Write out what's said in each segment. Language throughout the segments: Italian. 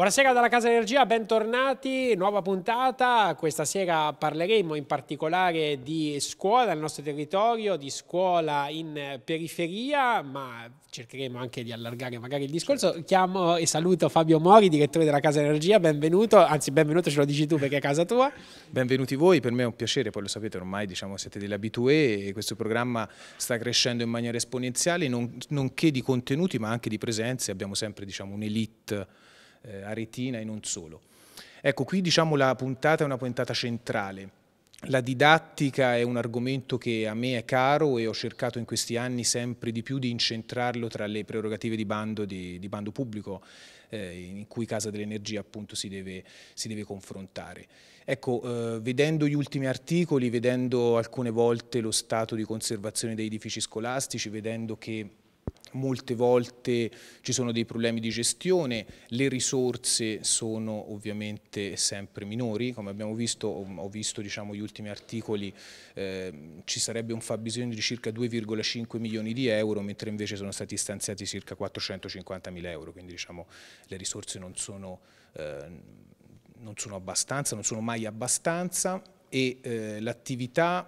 Buonasera dalla Casa Energia, bentornati, nuova puntata. Questa sera parleremo in particolare di scuola nel nostro territorio, di scuola in periferia, ma cercheremo anche di allargare magari il discorso. Chiamo e saluto Fabio Mori, direttore della Casa Energia, benvenuto, anzi benvenuto ce lo dici tu perché è casa tua. Benvenuti voi, per me è un piacere, poi lo sapete ormai diciamo, siete delle abitué e questo programma sta crescendo in maniera esponenziale, non, nonché di contenuti ma anche di presenze, abbiamo sempre diciamo, un'elite eh, aretina e non solo. Ecco, qui diciamo la puntata è una puntata centrale. La didattica è un argomento che a me è caro e ho cercato in questi anni sempre di più di incentrarlo tra le prerogative di bando, di, di bando pubblico, eh, in cui Casa dell'Energia appunto si deve, si deve confrontare. Ecco, eh, vedendo gli ultimi articoli, vedendo alcune volte lo stato di conservazione dei edifici scolastici, vedendo che Molte volte ci sono dei problemi di gestione, le risorse sono ovviamente sempre minori, come abbiamo visto, ho visto diciamo, gli ultimi articoli, eh, ci sarebbe un fabbisogno di circa 2,5 milioni di euro, mentre invece sono stati stanziati circa 450 mila euro, quindi diciamo, le risorse non sono, eh, non sono abbastanza, non sono mai abbastanza e eh, l'attività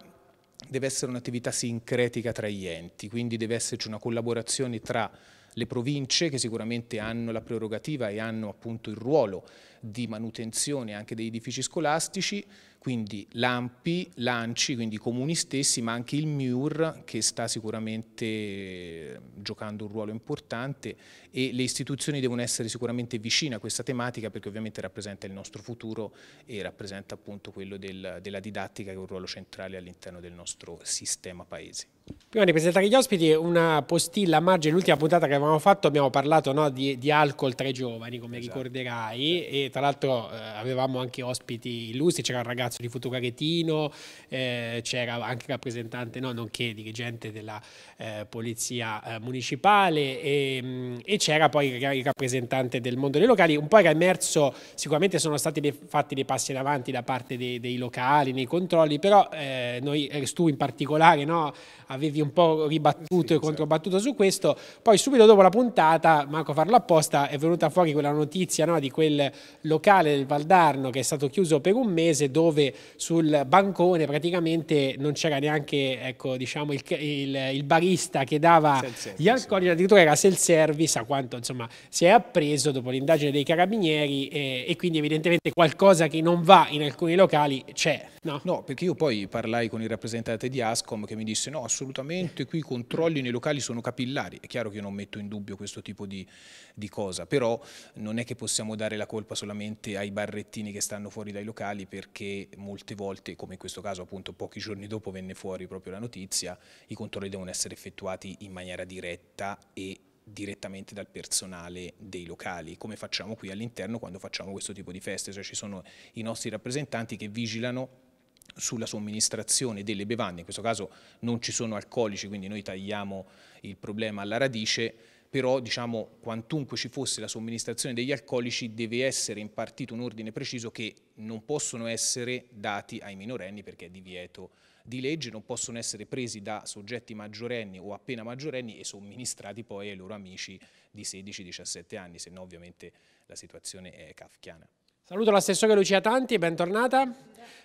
deve essere un'attività sincretica tra gli enti, quindi deve esserci una collaborazione tra le province che sicuramente hanno la prerogativa e hanno appunto il ruolo di manutenzione anche degli edifici scolastici, quindi l'AMPI, l'ANCI, quindi i comuni stessi, ma anche il MIUR che sta sicuramente eh, giocando un ruolo importante e le istituzioni devono essere sicuramente vicine a questa tematica perché ovviamente rappresenta il nostro futuro e rappresenta appunto quello del, della didattica che è un ruolo centrale all'interno del nostro sistema paese. Prima di presentare gli ospiti, una postilla a margine, l'ultima puntata che avevamo fatto, abbiamo parlato no, di, di, alcol tra i giovani, come esatto. ricorderai, certo. e tra l'altro eh, avevamo anche ospiti illustri, c'era un ragazzo di Futugaretino, eh, c'era anche rappresentante, no, nonché dirigente della eh, polizia eh, municipale e, mm, e c'era poi il rappresentante del mondo dei locali, un po' era emerso, sicuramente sono stati dei, fatti dei passi in avanti da parte dei, dei locali, nei controlli, però eh, noi, eh, tu in particolare, no, avevi un po' ribattuto sì, e certo. controbattuto certo. su questo, poi subito dopo la puntata, Marco farlo apposta, è venuta fuori quella notizia no, di quel locale del Valdarno che è stato chiuso per un mese dove sul bancone praticamente non c'era neanche ecco, diciamo, il, il, il, barista che dava service, gli alcolici, sì. addirittura era self service a quanto insomma, si è appreso dopo l'indagine dei carabinieri e, e quindi evidentemente qualcosa che non va in alcuni locali c'è. No? no, perché io poi parlai con il rappresentante di Ascom che mi disse no, assolutamente assolutamente, qui i controlli nei locali sono capillari, è chiaro che io non metto in dubbio questo tipo di, di cosa, però non è che possiamo dare la colpa solamente ai barrettini che stanno fuori dai locali perché molte volte, come in questo caso appunto pochi giorni dopo venne fuori proprio la notizia, i controlli devono essere effettuati in maniera diretta e direttamente dal personale dei locali, come facciamo qui all'interno quando facciamo questo tipo di feste, cioè ci sono i nostri rappresentanti che vigilano sulla somministrazione delle bevande, in questo caso non ci sono alcolici, quindi noi tagliamo il problema alla radice, però diciamo quantunque ci fosse la somministrazione degli alcolici deve essere impartito un ordine preciso che non possono essere dati ai minorenni perché è divieto di legge, non possono essere presi da soggetti maggiorenni o appena maggiorenni e somministrati poi ai loro amici di 16-17 anni, se no ovviamente la situazione è kafkiana. Saluto l'assessore Lucia Tanti, bentornata.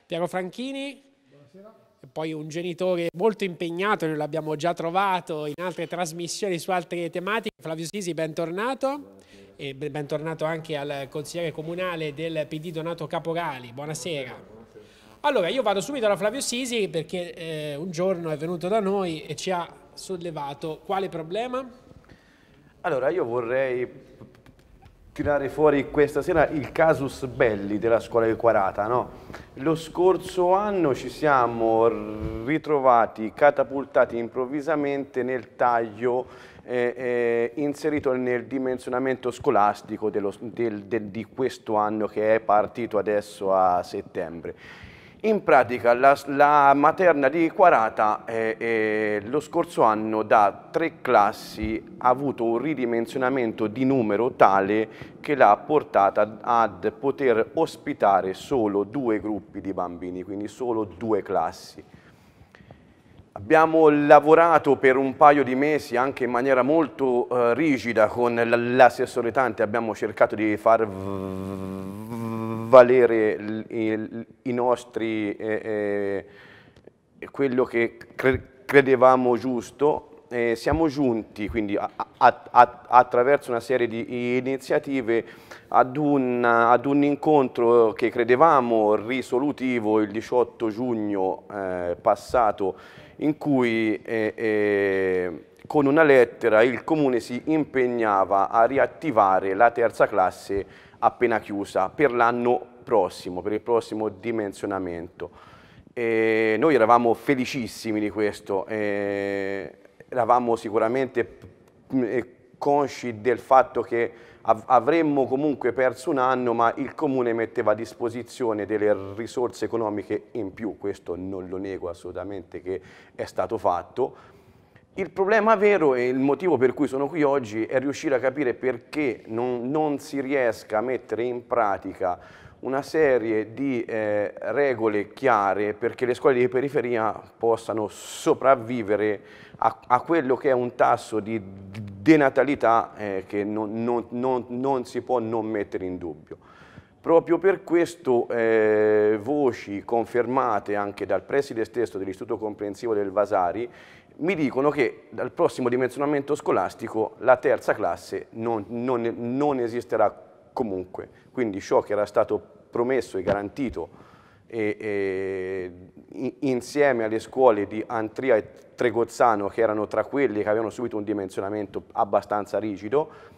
Piero Franchini. Buonasera. poi un genitore molto impegnato, noi l'abbiamo già trovato in altre trasmissioni su altre tematiche. Flavio Sisi, bentornato. Buonasera. E bentornato anche al consigliere comunale del PD Donato Caporali. Buonasera. Buonasera. Allora, io vado subito alla Flavio Sisi perché eh, un giorno è venuto da noi e ci ha sollevato quale problema? Allora, io vorrei tirare fuori questa sera il casus belli della scuola di 40, No? Lo scorso anno ci siamo ritrovati catapultati improvvisamente nel taglio eh, eh, inserito nel dimensionamento scolastico dello, del, del, di questo anno che è partito adesso a settembre. In pratica la, la materna di Quarata eh, eh, lo scorso anno da tre classi ha avuto un ridimensionamento di numero tale che l'ha portata ad poter ospitare solo due gruppi di bambini, quindi solo due classi. Abbiamo lavorato per un paio di mesi anche in maniera molto uh, rigida con l'assessore Tanti, abbiamo cercato di far valere i nostri, eh, eh, quello che cre credevamo giusto. Eh, siamo giunti quindi attraverso una serie di iniziative ad un, ad un, incontro che credevamo risolutivo il 18 giugno eh, passato in cui eh, eh, con una lettera il comune si impegnava a riattivare la terza classe appena chiusa per l'anno prossimo, per il prossimo dimensionamento. E noi eravamo felicissimi di questo, eravamo sicuramente mm, consci del fatto che av avremmo comunque perso un anno, ma il comune metteva a disposizione delle risorse economiche in più, questo non lo nego assolutamente che è stato fatto. Il problema vero e il motivo per cui sono qui oggi è riuscire a capire perché non, non si riesca a mettere in pratica una serie di eh, regole chiare perché le scuole di periferia possano sopravvivere a, a quello che è un tasso di denatalità eh, che non, non, non, non, si può non mettere in dubbio. Proprio per questo eh, voci confermate anche dal preside stesso dell'Istituto Comprensivo del Vasari mi dicono che dal prossimo dimensionamento scolastico la terza classe non esisterà comunque. Quindi ciò che era stato promesso e garantito e, e, insieme alle scuole di Antria e Tregozzano che erano tra quelli che avevano subito un dimensionamento abbastanza rigido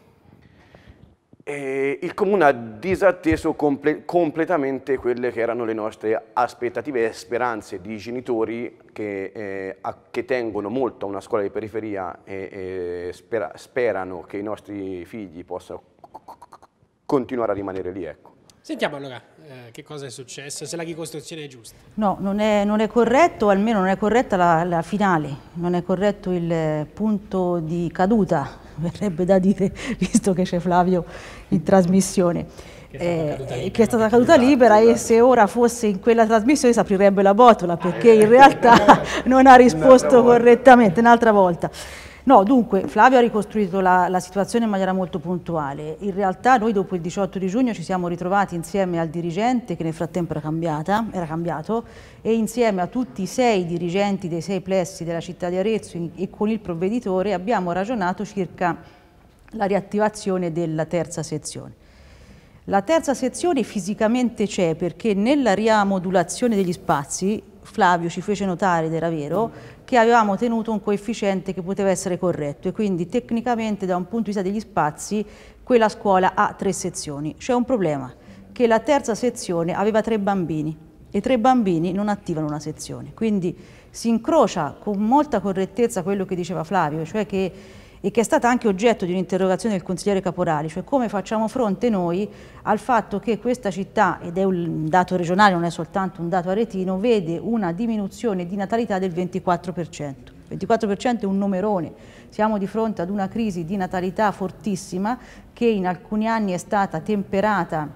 e il Comune ha disatteso comple completamente quelle che erano le nostre aspettative e speranze di genitori che, eh, a, che tengono molto a una scuola di periferia e, e spera sperano che i nostri figli possano continuare a rimanere lì. Ecco. Sentiamo allora eh, che cosa è successo, se la ricostruzione è giusta. No, non è, non è corretto, almeno non è corretta la, la, finale, non è corretto il eh, punto di caduta, verrebbe da dire, visto che c'è Flavio in trasmissione. Che è stata, eh, caduta, libera, che è stata caduta libera e se ora fosse in quella trasmissione si aprirebbe la botola ah, perché eh. in realtà non ha risposto correttamente un'altra volta. No, dunque, Flavio ha ricostruito la, la, situazione in maniera molto puntuale. In realtà noi dopo il 18 di giugno ci siamo ritrovati insieme al dirigente, che nel frattempo era, cambiata, era cambiato, e insieme a tutti i sei dirigenti dei sei plessi della città di Arezzo in, e con il provveditore abbiamo ragionato circa la riattivazione della terza sezione. La terza sezione fisicamente c'è perché nella riamodulazione degli spazi Flavio ci fece notare ed era vero, che avevamo tenuto un coefficiente che poteva essere corretto e quindi tecnicamente da un punto di vista degli spazi quella scuola ha tre sezioni. C'è un problema, che la terza sezione aveva tre bambini e tre bambini non attivano una sezione, quindi si incrocia con molta correttezza quello che diceva Flavio, cioè che e che è stata anche oggetto di un'interrogazione del consigliere Caporali, cioè come facciamo fronte noi al fatto che questa città, ed è un dato regionale, non è soltanto un dato aretino, vede una diminuzione di natalità del 24%. 24% è un numerone, siamo di fronte ad una crisi di natalità fortissima che in alcuni anni è stata temperata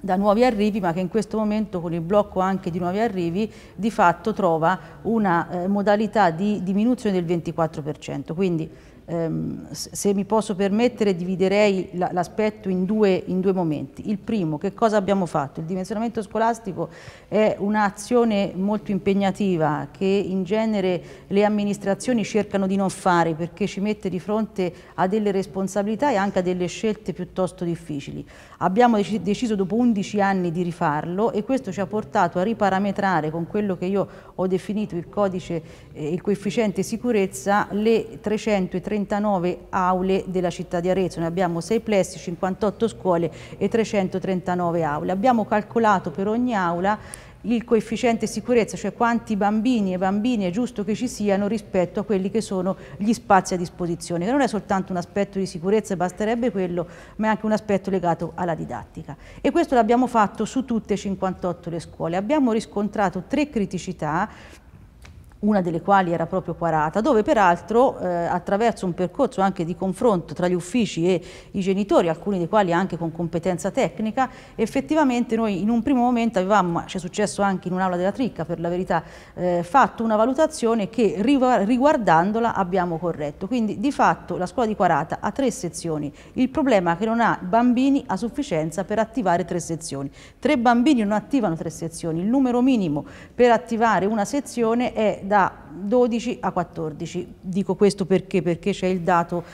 da nuovi arrivi ma che in questo momento con il blocco anche di nuovi arrivi di fatto trova una eh, modalità di diminuzione del 24%. Quindi Ehm, se mi posso permettere dividerei l'aspetto in due, in due momenti. Il primo, che cosa abbiamo fatto? Il dimensionamento scolastico è un'azione molto impegnativa che in genere le amministrazioni cercano di non fare perché ci mette di fronte a delle responsabilità e anche a delle scelte piuttosto difficili. Abbiamo deciso dopo 11 anni di rifarlo e questo ci ha portato a riparametrare con quello che io ho definito il codice, eh, il coefficiente sicurezza, le 330 39 aule della città di Arezzo, ne abbiamo 6 plessi, 58 scuole e 339 aule. Abbiamo calcolato per ogni aula il coefficiente sicurezza, cioè quanti bambini e bambine è giusto che ci siano rispetto a quelli che sono gli spazi a disposizione, che non è soltanto un aspetto di sicurezza, basterebbe quello, ma è anche un aspetto legato alla didattica. E questo l'abbiamo fatto su tutte e 58 le scuole. Abbiamo riscontrato tre criticità una delle quali era proprio Quarata, dove peraltro eh, attraverso un percorso anche di confronto tra gli uffici e i genitori, alcuni dei quali anche con competenza tecnica, effettivamente noi in un primo momento avevamo, ci è successo anche in un'aula della Tricca per la verità, eh, fatto una valutazione che riguardandola abbiamo corretto. Quindi di fatto la scuola di Quarata ha tre sezioni, il problema è che non ha bambini a sufficienza per attivare tre sezioni. Tre bambini non attivano tre sezioni, il numero minimo per attivare una sezione è da 12 a 14. Dico questo perché? Perché c'è il dato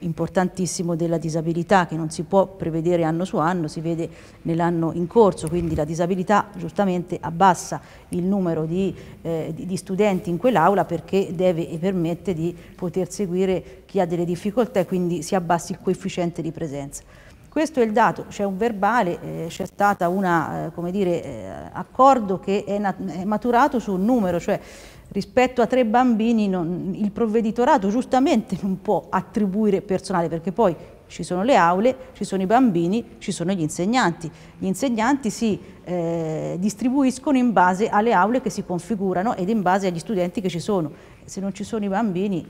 importantissimo della disabilità che non si può prevedere anno su anno, si vede nell'anno in corso, quindi la disabilità giustamente abbassa il numero di, eh, di studenti in quell'aula perché deve e permette di poter seguire chi ha delle difficoltà e quindi si abbassi il coefficiente di presenza. Questo è il dato, c'è un verbale, eh, c'è stato un eh, eh, accordo che è, è maturato su un numero, cioè rispetto a tre bambini non, il provveditorato giustamente non può attribuire personale perché poi ci sono le aule, ci sono i bambini, ci sono gli insegnanti. Gli insegnanti si eh, distribuiscono in base alle aule che si configurano ed in base agli studenti che ci sono. Se non ci sono i bambini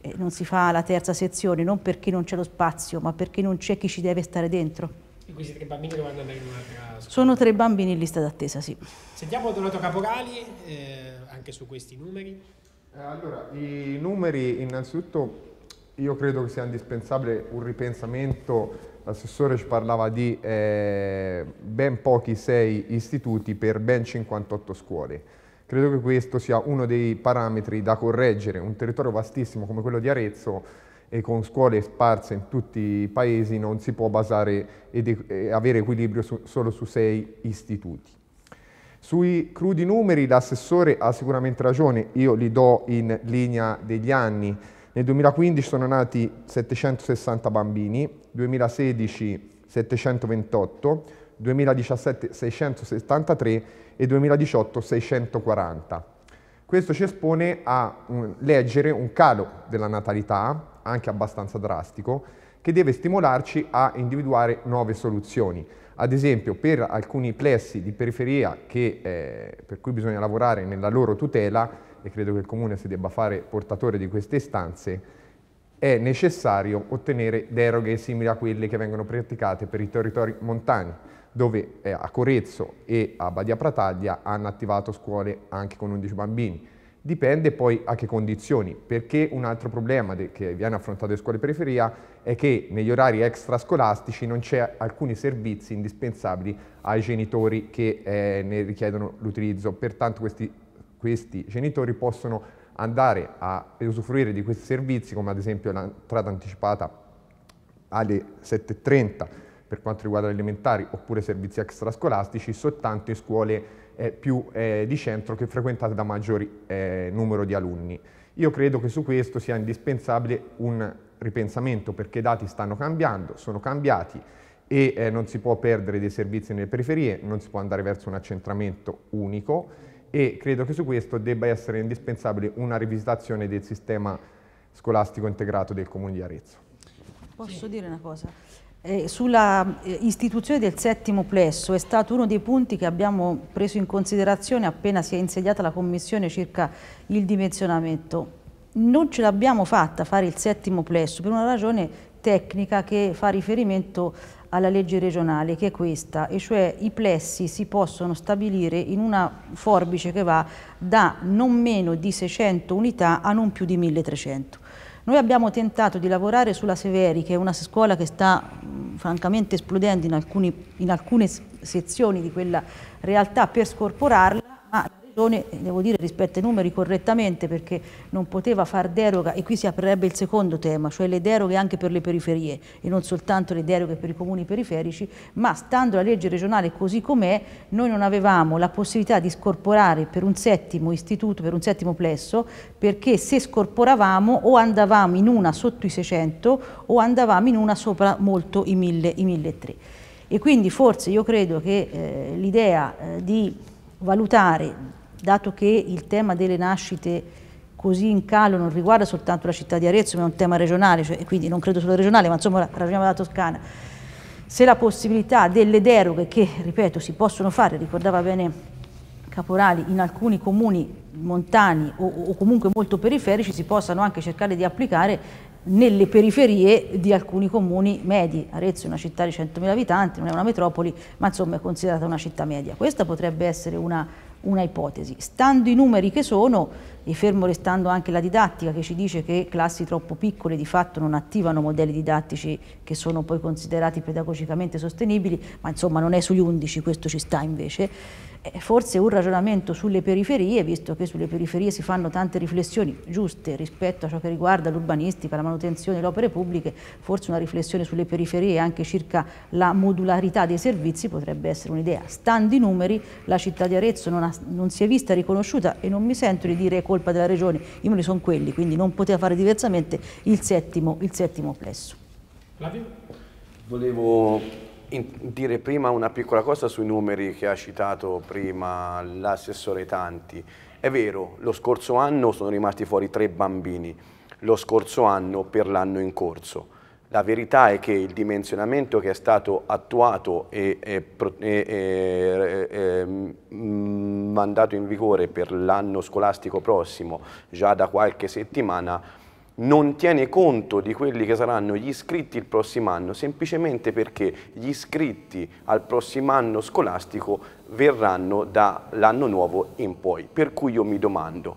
eh, non si fa la terza sezione, non perché non c'è lo spazio, ma perché non c'è chi ci deve stare dentro. E questi tre bambini dovranno andare in un'altra scuola? Sono tre bambini in lista d'attesa, sì. Sentiamo Donato Caporali eh, anche su questi numeri. Eh, allora, i numeri innanzitutto io credo che sia indispensabile un ripensamento L'assessore ci parlava di eh, ben pochi sei istituti per ben 58 scuole. Credo che questo sia uno dei parametri da correggere. Un territorio vastissimo come quello di Arezzo e con scuole sparse in tutti i paesi non si può basare e avere equilibrio su solo su sei istituti. Sui crudi numeri l'assessore ha sicuramente ragione, io li do in linea degli anni. Nel 2015 sono nati 760 bambini, 2016 728, 2017 673 e 2018 640. Questo ci espone a un, leggere un calo della natalità, anche abbastanza drastico, che deve stimolarci a individuare nuove soluzioni. Ad esempio, per alcuni plessi di periferia che, eh, per cui bisogna lavorare nella loro tutela, e credo che il Comune si debba fare portatore di queste istanze, è necessario ottenere deroghe simili a quelle che vengono praticate per i territori montani dove eh, a Corezzo e a Badia Prataglia hanno attivato scuole anche con 11 bambini. Dipende poi a che condizioni, perché un altro problema che viene affrontato dalle scuole periferia è che negli orari extrascolastici non c'è alcuni servizi indispensabili ai genitori che eh, ne richiedono l'utilizzo, pertanto questi, questi, genitori possono andare a usufruire di questi servizi come ad esempio l'entrata anticipata alle 7.30 per quanto riguarda gli elementari oppure servizi extrascolastici soltanto in scuole eh, più eh, di centro che frequentate da maggiori eh, numero di alunni. Io credo che su questo sia indispensabile un ripensamento perché i dati stanno cambiando, sono cambiati e eh, non si può perdere dei servizi nelle periferie, non si può andare verso un accentramento unico e credo che su questo debba essere indispensabile una rivisitazione del sistema scolastico integrato del Comune di Arezzo. Posso sì. dire una cosa? Eh, sulla eh, istituzione del settimo plesso è stato uno dei punti che abbiamo preso in considerazione appena si è insediata la Commissione circa il dimensionamento. Non ce l'abbiamo fatta fare il settimo plesso per una ragione tecnica che fa riferimento alla legge regionale che è questa e cioè i plessi si possono stabilire in una forbice che va da non meno di 600 unità a non più di 1300 noi abbiamo tentato di lavorare sulla Severi, che è una scuola che sta francamente esplodendo in, alcuni, in alcune sezioni di quella realtà per scorporarla persone, eh, devo dire rispetto ai numeri correttamente perché non poteva far deroga e qui si aprirebbe il secondo tema, cioè le deroghe anche per le periferie e non soltanto le deroghe per i comuni periferici, ma stando la legge regionale così com'è noi non avevamo la possibilità di scorporare per un settimo istituto, per un settimo plesso, perché se scorporavamo o andavamo in una sotto i 600 o andavamo in una sopra molto i 1000, i 1300. E quindi forse io credo che eh, l'idea eh, di valutare dato che il tema delle nascite così in calo non riguarda soltanto la città di Arezzo, ma è un tema regionale, cioè, quindi non credo solo regionale, ma insomma ragioniamo della Toscana, se la possibilità delle deroghe che, ripeto, si possono fare, ricordava bene Caporali, in alcuni comuni montani o, o comunque molto periferici si possano anche cercare di applicare nelle periferie di alcuni comuni medi. Arezzo è una città di 100.000 abitanti, non è una metropoli, ma insomma è considerata una città media. Questa potrebbe essere una una ipotesi. Stando i numeri che sono, e fermo restando anche la didattica che ci dice che classi troppo piccole di fatto non attivano modelli didattici che sono poi considerati pedagogicamente sostenibili, ma insomma non è sugli 11, questo ci sta invece, eh, forse un ragionamento sulle periferie, visto che sulle periferie si fanno tante riflessioni giuste rispetto a ciò che riguarda l'urbanistica, la manutenzione, le opere pubbliche, forse una riflessione sulle periferie anche circa la modularità dei servizi potrebbe essere un'idea. Stando i numeri, la città di Arezzo non, ha, non, si è vista riconosciuta e non mi sento di dire è colpa della regione, i numeri sono quelli, quindi non poteva fare diversamente il settimo, il settimo plesso. Flavio? Volevo dire prima una piccola cosa sui numeri che ha citato prima l'assessore Tanti. È vero, lo scorso anno sono rimasti fuori tre bambini, lo scorso anno per l'anno in corso. La verità è che il dimensionamento che è stato attuato e, e, e, e mm, mandato in vigore per l'anno scolastico prossimo, già da qualche settimana, non tiene conto di quelli che saranno gli iscritti il prossimo anno, semplicemente perché gli iscritti al prossimo anno scolastico verranno dall'anno nuovo in poi. Per cui io mi domando,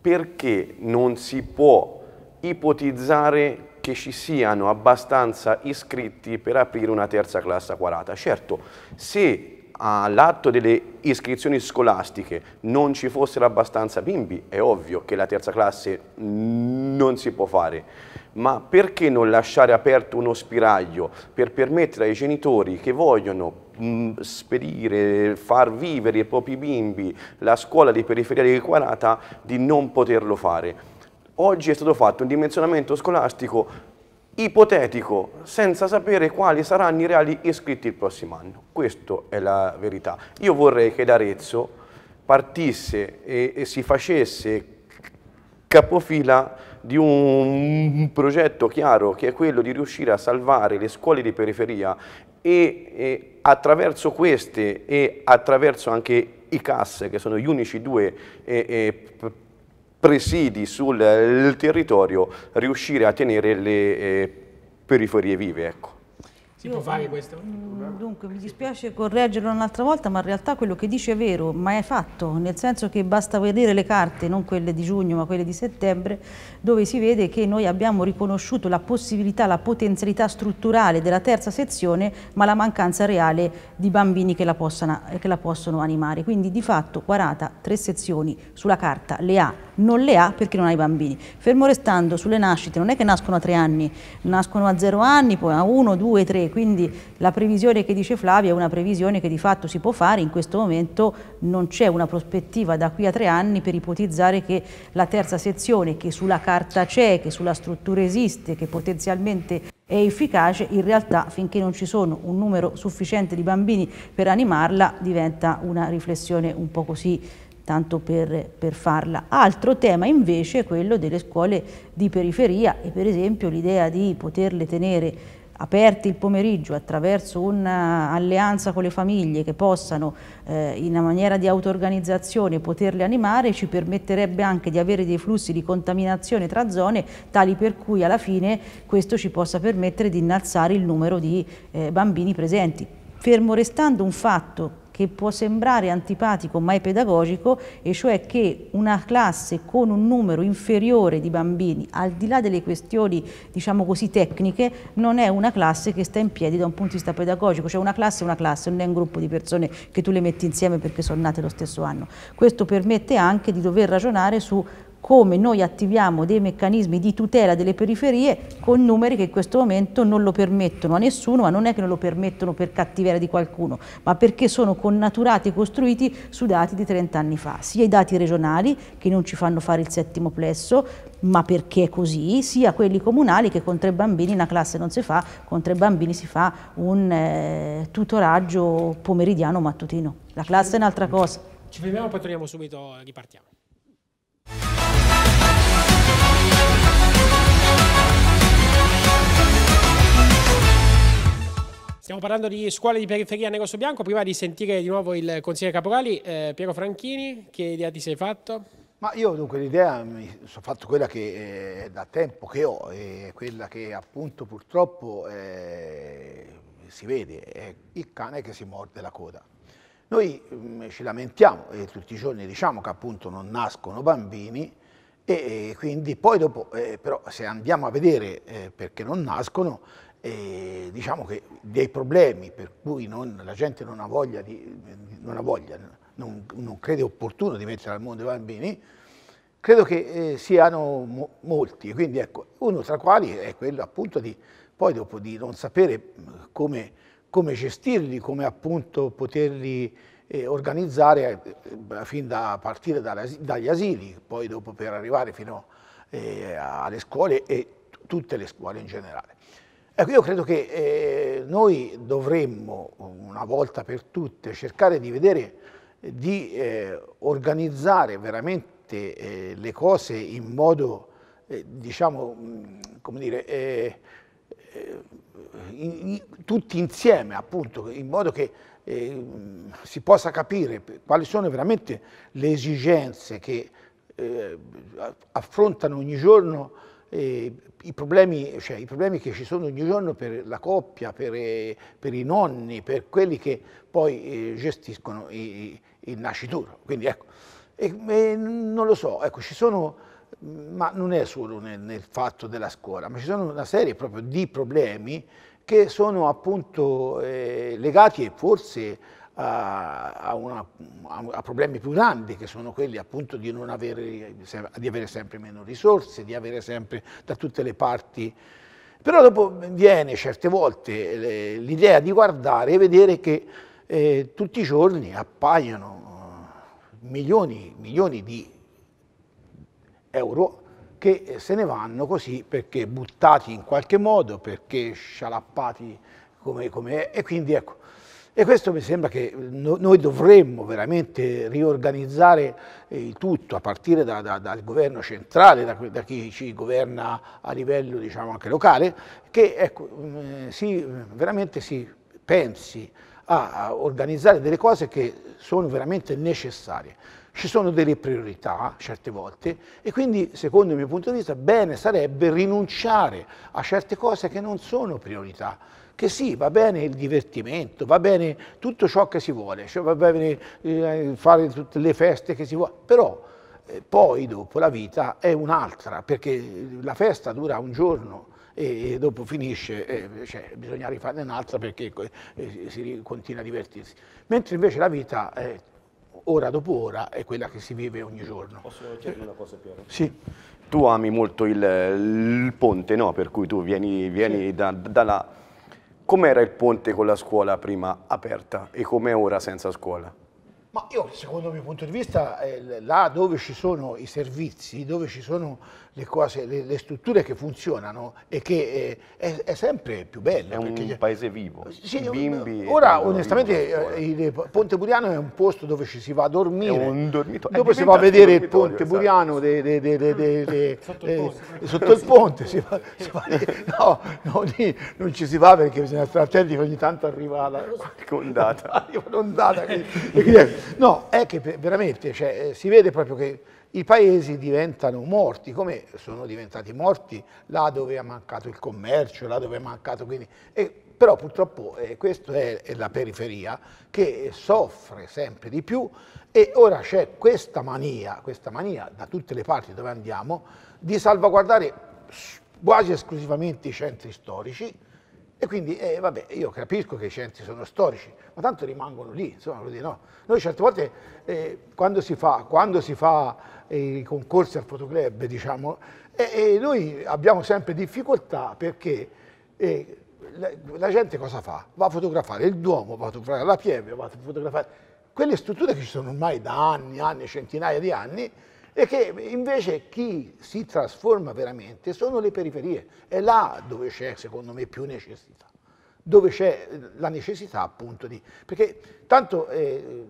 perché non si può ipotizzare che ci siano abbastanza iscritti per aprire una terza classe quadrata? Certo, se all'atto delle iscrizioni scolastiche non ci fossero abbastanza bimbi, è ovvio che la terza classe non si può fare, ma perché non lasciare aperto uno spiraglio per permettere ai genitori che vogliono mm, spedire, far vivere i propri bimbi la scuola di periferia di Quarata di non poterlo fare? Oggi è stato fatto un dimensionamento scolastico ipotetico, senza sapere quali saranno i reali iscritti il prossimo anno. Questa è la verità. Io vorrei che d'Arezzo partisse e, e si facesse capofila di un progetto chiaro che è quello di riuscire a salvare le scuole di periferia e, e attraverso queste e attraverso anche i CAS che sono gli unici due eh, eh, presidi sul territorio riuscire a tenere le eh, periferie vive. Ecco. Si può fare questo? Mm, dunque, mi dispiace correggerlo un'altra volta, ma in realtà quello che dice è vero, ma è fatto, nel senso che basta vedere le carte, non quelle di giugno, ma quelle di settembre, dove si vede che noi abbiamo riconosciuto la possibilità, la potenzialità strutturale della terza sezione, ma la mancanza reale di bambini che la, possano, che la possono animare. Quindi di fatto Quarata, tre sezioni sulla carta, le ha non le ha perché non ha i bambini. Fermo restando sulle nascite, non è che nascono a tre anni, nascono a zero anni, poi a uno, due, tre, quindi la previsione che dice Flavia è una previsione che di fatto si può fare, in questo momento non c'è una prospettiva da qui a tre anni per ipotizzare che la terza sezione, che sulla carta c'è, che sulla struttura esiste, che potenzialmente è efficace, in realtà finché non ci sono un numero sufficiente di bambini per animarla diventa una riflessione un po' così tanto per, per, farla. Altro tema invece è quello delle scuole di periferia e per esempio l'idea di poterle tenere aperti il pomeriggio attraverso un'alleanza con le famiglie che possano eh, in una maniera di auto-organizzazione poterle animare ci permetterebbe anche di avere dei flussi di contaminazione tra zone tali per cui alla fine questo ci possa permettere di innalzare il numero di eh, bambini presenti. Fermo restando un fatto che può sembrare antipatico ma è pedagogico, e cioè che una classe con un numero inferiore di bambini, al di là delle questioni diciamo così tecniche, non è una classe che sta in piedi da un punto di vista pedagogico, cioè una classe è una classe, non è un gruppo di persone che tu le metti insieme perché sono nate lo stesso anno. Questo permette anche di dover ragionare su come noi attiviamo dei meccanismi di tutela delle periferie con numeri che in questo momento non lo permettono a nessuno, ma non è che non lo permettono per cattiveria di qualcuno, ma perché sono connaturati e costruiti su dati di 30 anni fa, sia i dati regionali che non ci fanno fare il settimo plesso, ma perché è così, sia quelli comunali che con tre bambini una classe non si fa, con tre bambini si fa un eh, tutoraggio pomeridiano mattutino. La classe è un'altra cosa. Ci fermiamo, poi torniamo subito, ripartiamo. Stiamo parlando di scuole di periferia a Negosso Bianco, prima di sentire di nuovo il consigliere Caporali, eh, Piero Franchini, che idea ti sei fatto? Ma io dunque l'idea mi sono fatto quella che eh, da tempo che ho, eh, quella che appunto purtroppo eh, si vede, è il cane che si morde la coda. Noi mh, mm, ci lamentiamo e eh, tutti i giorni diciamo che appunto non nascono bambini e, e quindi poi dopo eh, però se andiamo a vedere eh, perché non nascono e diciamo che dei problemi per cui non, la gente non ha voglia, di, non, ha voglia non, non, crede opportuno di mettere al mondo i bambini, credo che eh, siano mo molti, quindi ecco, uno tra quali è quello appunto di, poi dopo di non sapere come, come gestirli, come appunto poterli eh, organizzare eh, fin da partire dagli asili, poi dopo per arrivare fino eh, alle scuole e tutte le scuole in generale. Ecco, io credo che eh, noi dovremmo, una volta per tutte, cercare di vedere, di eh, organizzare veramente eh, le cose in modo, eh, diciamo, mm, come dire, eh, eh, in, in, tutti insieme, appunto, in modo che si possa capire quali sono veramente le esigenze che affrontano ogni giorno eh, i, problemi, cioè, i, problemi, che ci sono ogni giorno per la coppia, per, eh, per i nonni, per quelli che poi eh, gestiscono i, il nascituro. Quindi ecco, e, e non lo so, ecco, ci sono, ma non è solo nel, nel fatto della scuola, ma ci sono una serie proprio di problemi che sono appunto eh, legati e forse a, una, a, problemi più grandi che sono quelli appunto di, non avere, di avere sempre meno risorse, di avere sempre da tutte le parti. Però dopo viene certe volte l'idea di guardare e vedere che eh, tutti i giorni appaiono eh, milioni, milioni di euro che eh, se ne vanno così perché buttati in qualche modo, perché scialappati come, come è. E quindi ecco, e questo mi sembra che no, noi dovremmo veramente riorganizzare eh, il tutto, a partire da, da, dal governo centrale, da, da, chi ci governa a livello diciamo, anche locale, che ecco, mm, eh, si, veramente si pensi a, a organizzare delle cose che sono veramente necessarie ci sono delle priorità certe volte e quindi secondo il mio punto di vista bene sarebbe rinunciare a certe cose che non sono priorità che sì, va bene il divertimento, va bene tutto ciò che si vuole, cioè va bene eh, fare tutte le feste che si vuole, però eh, poi dopo la vita è un'altra, perché la festa dura un giorno e, dopo finisce, eh, cioè, bisogna rifarne un'altra perché si continua a divertirsi. Mentre invece la vita è ora dopo ora è quella che si vive ogni giorno. Posso chiedere una cosa Piero? Sì. Tu ami molto il, il ponte, no? Per cui tu vieni, vieni sì. da, dalla Com'era il ponte con la scuola prima aperta e com'è ora senza scuola? Ma io, secondo il mio punto di vista, eh, là dove ci sono i servizi, dove ci sono le, cose, le, le strutture che funzionano e che eh, è, è, sempre più bello. È un paese vivo. Sì, bimbi ora, onestamente, eh, il Ponte Buriano è un posto dove ci si va a dormire. È un dormitorio. Dopo si va a vedere il Ponte Buriano sotto, il ponte. Si va, si va, no, no lì, non ci si va perché bisogna stare attenti che ogni tanto arriva la ondata. Arriva l'ondata. no, è che veramente cioè, eh, si vede proprio che i paesi diventano morti, come sono diventati morti là dove è mancato il commercio, là dove è mancato quindi... E, però purtroppo eh, questa è, è, la periferia che soffre sempre di più e ora c'è questa mania, questa mania da tutte le parti dove andiamo, di salvaguardare quasi esclusivamente i centri storici, e quindi, eh, vabbè, io capisco che i centri sono storici, ma tanto rimangono lì, insomma, no. Noi certe volte, eh, quando si fa, quando si fa i concorsi al fotoclub, diciamo, e, e, noi abbiamo sempre difficoltà perché e, la, la, gente cosa fa? Va a fotografare il Duomo, va a fotografare la Pieve, va a fotografare quelle strutture che ci sono ormai da anni, anni, centinaia di anni e che invece chi si trasforma veramente sono le periferie. È là dove c'è, secondo me, più necessità. Dove c'è la necessità appunto di... Perché tanto eh,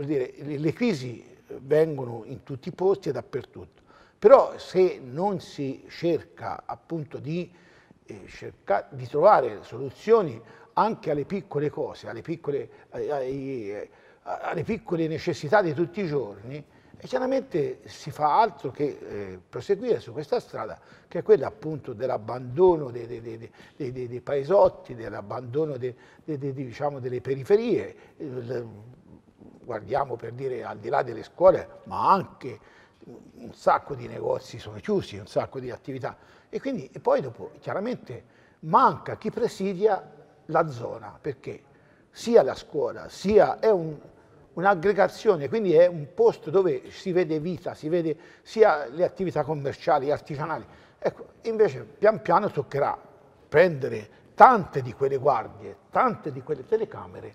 dire, le crisi vengono in tutti i posti e dappertutto. Però se non si cerca appunto di, eh, cerca, di trovare soluzioni anche alle piccole cose, alle piccole, ai, eh, alle piccole necessità di tutti i giorni, e eh, chiaramente si fa altro che eh, proseguire su questa strada, che è quella appunto dell'abbandono dei, dei, dei, dei, paesotti, dell'abbandono diciamo, delle periferie, guardiamo per dire al di là delle scuole, ma anche un sacco di negozi sono chiusi, un sacco di attività. E, quindi, e poi dopo, chiaramente, manca chi presidia la zona, perché sia la scuola, sia è un'aggregazione, un quindi è un posto dove si vede vita, si vede sia le attività commerciali, artigianali. Ecco, invece pian piano toccherà prendere tante di quelle guardie, tante di quelle telecamere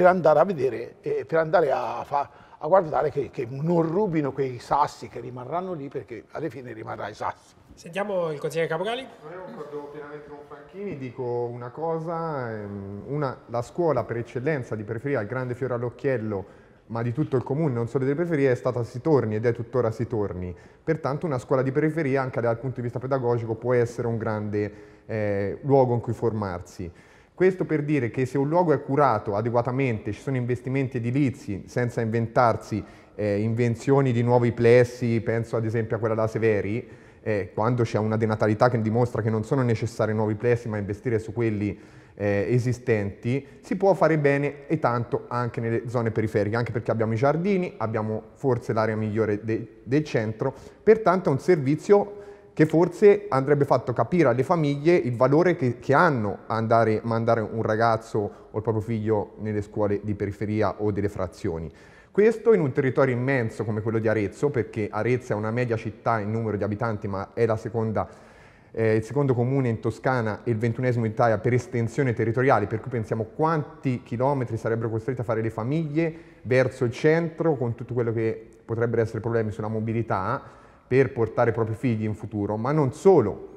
per andare a vedere, eh, per andare a, fa, a guardare che, che, non rubino quei sassi che rimarranno lì perché alla fine rimarrà i sassi. Sentiamo il consigliere Capogali. Io concordo pienamente con Franchini, dico una cosa, ehm, una, la scuola per eccellenza di periferia, il grande fiore all'occhiello, ma di tutto il comune, non solo delle periferie, è stata Sitorni ed è tuttora Sitorni. Pertanto una scuola di periferia anche dal punto di vista pedagogico può essere un grande eh, luogo in cui formarsi. Questo per dire che se un luogo è curato adeguatamente, ci sono investimenti edilizi senza inventarsi eh, invenzioni di nuovi plessi, penso ad esempio a quella da Severi, eh, quando c'è una denatalità che dimostra che non sono necessari nuovi plessi ma investire su quelli eh, esistenti, si può fare bene e tanto anche nelle zone periferiche, anche perché abbiamo i giardini, abbiamo forse l'area migliore de del centro, pertanto è un servizio che forse andrebbe fatto capire alle famiglie il valore che, che hanno andare, a mandare un ragazzo o il proprio figlio nelle scuole di periferia o delle frazioni. Questo in un territorio immenso come quello di Arezzo, perché Arezzo è una media città in numero di abitanti, ma è seconda, eh, il secondo comune in Toscana e il ventunesimo in Italia per estensione territoriale, per cui pensiamo quanti chilometri sarebbero costretti a fare le famiglie verso il centro, con tutto quello che potrebbero essere problemi sulla mobilità, per portare i propri figli in futuro, ma non solo.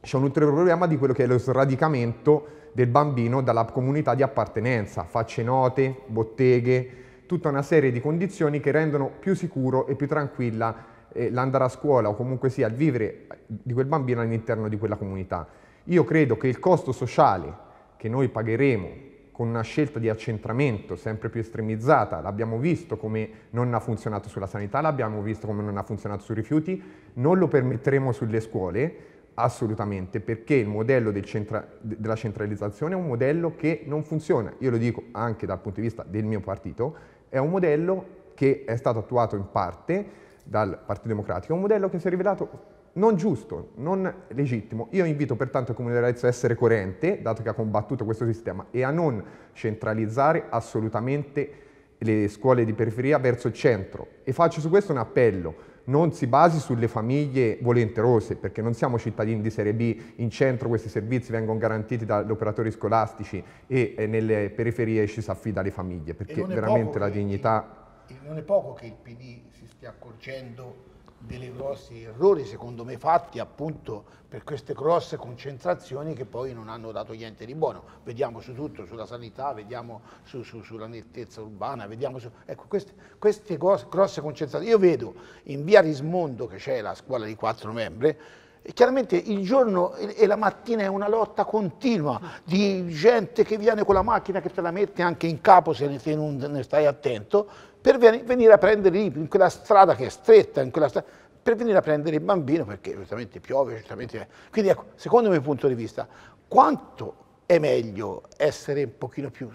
C'è un ulteriore problema di quello che è lo sradicamento del bambino dalla comunità di appartenenza, facce note, botteghe, tutta una serie di condizioni che rendono più sicuro e più tranquilla eh, l'andare a scuola o comunque sia il vivere eh, di quel bambino all'interno di quella comunità. Io credo che il costo sociale che noi pagheremo con una scelta di accentramento sempre più estremizzata, l'abbiamo visto come non ha funzionato sulla sanità, l'abbiamo visto come non ha funzionato sui rifiuti, non lo permetteremo sulle scuole, assolutamente, perché il modello del centra della centralizzazione è un modello che non funziona, io lo dico anche dal punto di vista del mio partito, è un modello che è stato attuato in parte dal Partito Democratico, è un modello che si è rivelato non giusto, non legittimo. Io invito pertanto il Comune di a essere coerente, dato che ha combattuto questo sistema, e a non centralizzare assolutamente le scuole di periferia verso il centro. E faccio su questo un appello. Non si basi sulle famiglie volenterose, perché non siamo cittadini di serie B, in centro questi servizi vengono garantiti dagli operatori scolastici e eh, nelle periferie ci si affida alle famiglie, perché veramente la dignità... Il, non è poco che il PD si stia accorgendo dei grossi errori, secondo me, fatti appunto per queste grosse concentrazioni che poi non hanno dato niente di buono. Vediamo su tutto, sulla sanità, vediamo su, su, sulla nettezza urbana, vediamo su... Ecco, queste, queste grosse concentrazioni. Io vedo in via Rismondo, che c'è la scuola di 4 membri, e chiaramente il giorno e la mattina è una lotta continua di gente che viene con la macchina che te la mette anche in capo se non stai attento per venire a prendere lì, in quella strada che è stretta, strada, per venire a prendere il bambino, perché certamente piove, certamente... Quindi ecco, secondo il mio punto di vista, quanto è meglio essere un pochino più...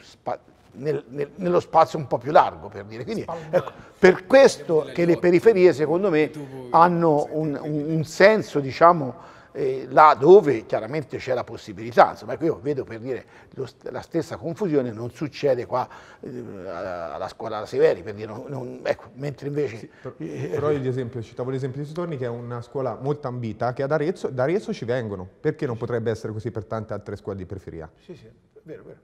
Nel, nel, nello spazio un po' più largo per dire. Quindi, ecco, per questo che le periferie secondo me hanno un, un, un senso diciamo eh, là dove chiaramente c'è la possibilità, insomma ecco io vedo per dire lo, la stessa confusione non succede qua eh, alla scuola Severi, per dire, non, non, ecco, mentre invece... Sì, però, eh, eh, però io ad esempio citavo l'esempio di Sitorni che è una scuola molto ambita che ad Arezzo, da Arezzo ci vengono, perché non potrebbe essere così per tante altre scuole di periferia? Sì, sì, vero, vero.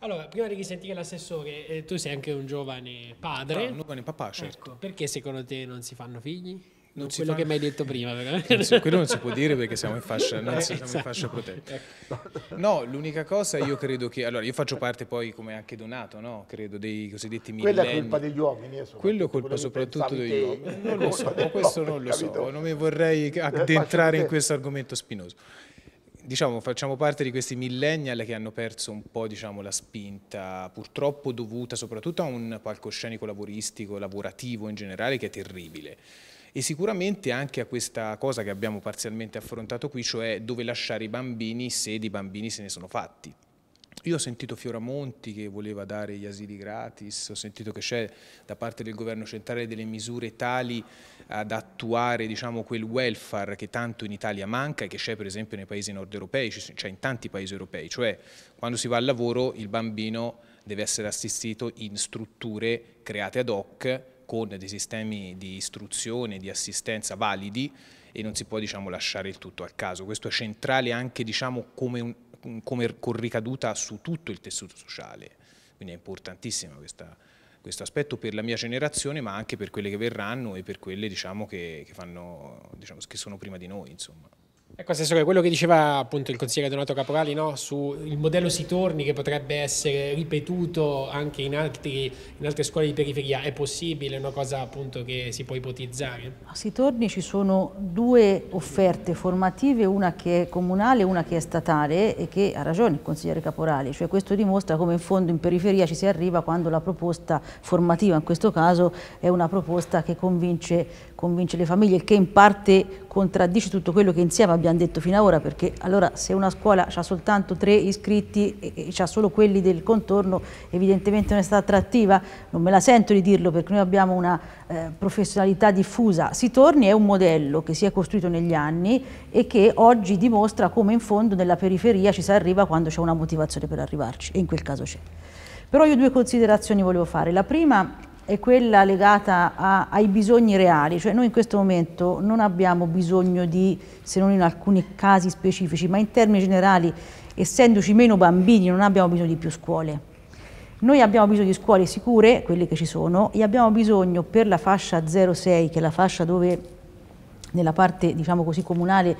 Allora, prima di risentire l'assessore, eh, tu sei anche un giovane padre. Ah, un giovane papà, certo. Ecco, perché secondo te non si fanno figli? non quello fa... che mi hai detto prima. Però. Quello non si può dire perché siamo in fascia, non siamo esatto. in fascia protetta. Ecco. No, l'unica cosa io credo che... Allora, io faccio parte poi, come anche Donato, no? credo dei cosiddetti millennials. Quella è colpa degli uomini. Eh, quello è colpa soprattutto degli uomini. Non lo so, questo non lo so. Non mi vorrei eh, addentrare in questo argomento spinoso diciamo, facciamo parte di questi millennial che hanno perso un po' diciamo, la spinta, purtroppo dovuta soprattutto a un palcoscenico lavoristico, lavorativo in generale, che è terribile e sicuramente anche a questa cosa che abbiamo parzialmente affrontato qui, cioè dove lasciare i bambini se di bambini se ne sono fatti. Io ho sentito Fioramonti che voleva dare gli asili gratis, ho sentito che c'è da parte del governo centrale delle misure tali ad attuare diciamo, quel welfare che tanto in Italia manca e che c'è per esempio nei paesi nord europei, cioè in tanti paesi europei, cioè quando si va al lavoro il bambino deve essere assistito in strutture create ad hoc con dei sistemi di istruzione, di assistenza validi e non si può diciamo, lasciare il tutto al caso. Questo è centrale anche diciamo, come, un, come, con ricaduta su tutto il tessuto sociale, quindi è importantissimo questa, questo aspetto per la mia generazione ma anche per quelle che verranno e per quelle diciamo, che, che, fanno, diciamo, che sono prima di noi. Insomma. Ecco, Assessore, quello che diceva appunto il consigliere Donato Caporali no? sul modello Si Torni che potrebbe essere ripetuto anche in, altri, in altre scuole di periferia, è possibile? È una cosa appunto che si può ipotizzare? A Si Torni ci sono due offerte formative, una che è comunale e una che è statale e che ha ragione il consigliere Caporali, cioè questo dimostra come in fondo in periferia ci si arriva quando la proposta formativa, in questo caso, è una proposta che convince convincere le famiglie, che in parte contraddice tutto quello che insieme abbiamo detto fino ad ora, perché allora se una scuola ha soltanto tre iscritti e ha solo quelli del contorno, evidentemente non è stata attrattiva, non me la sento di dirlo perché noi abbiamo una eh, professionalità diffusa. Si torni è un modello che si è costruito negli anni e che oggi dimostra come in fondo nella periferia ci si arriva quando c'è una motivazione per arrivarci, e in quel caso c'è. Però io due considerazioni volevo fare. La prima è quella legata a, ai bisogni reali, cioè noi in questo momento non abbiamo bisogno di, se non in alcuni casi specifici, ma in termini generali, essendoci meno bambini, non abbiamo bisogno di più scuole. Noi abbiamo bisogno di scuole sicure, quelle che ci sono, e abbiamo bisogno per la fascia 06, che è la fascia dove nella parte diciamo così comunale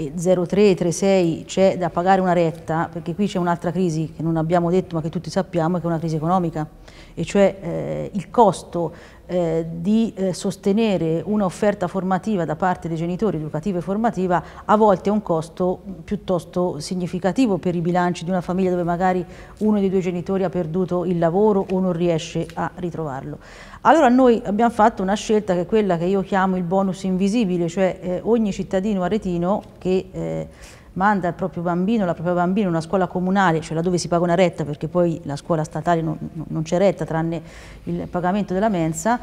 e 0336 c'è da pagare una retta, perché qui c'è un'altra crisi che non abbiamo detto ma che tutti sappiamo, che è una crisi economica, e cioè eh, il costo eh, di eh, sostenere un'offerta formativa da parte dei genitori, educativa e formativa, a volte è un costo piuttosto significativo per i bilanci di una famiglia dove magari uno dei due genitori ha perduto il lavoro o non riesce a ritrovarlo. Allora noi abbiamo fatto una scelta che è quella che io chiamo il bonus invisibile, cioè eh, ogni cittadino aretino che eh, manda il proprio bambino, la propria bambina in una scuola comunale, cioè laddove si paga una retta, perché poi la scuola statale non, non c'è retta tranne il pagamento della mensa,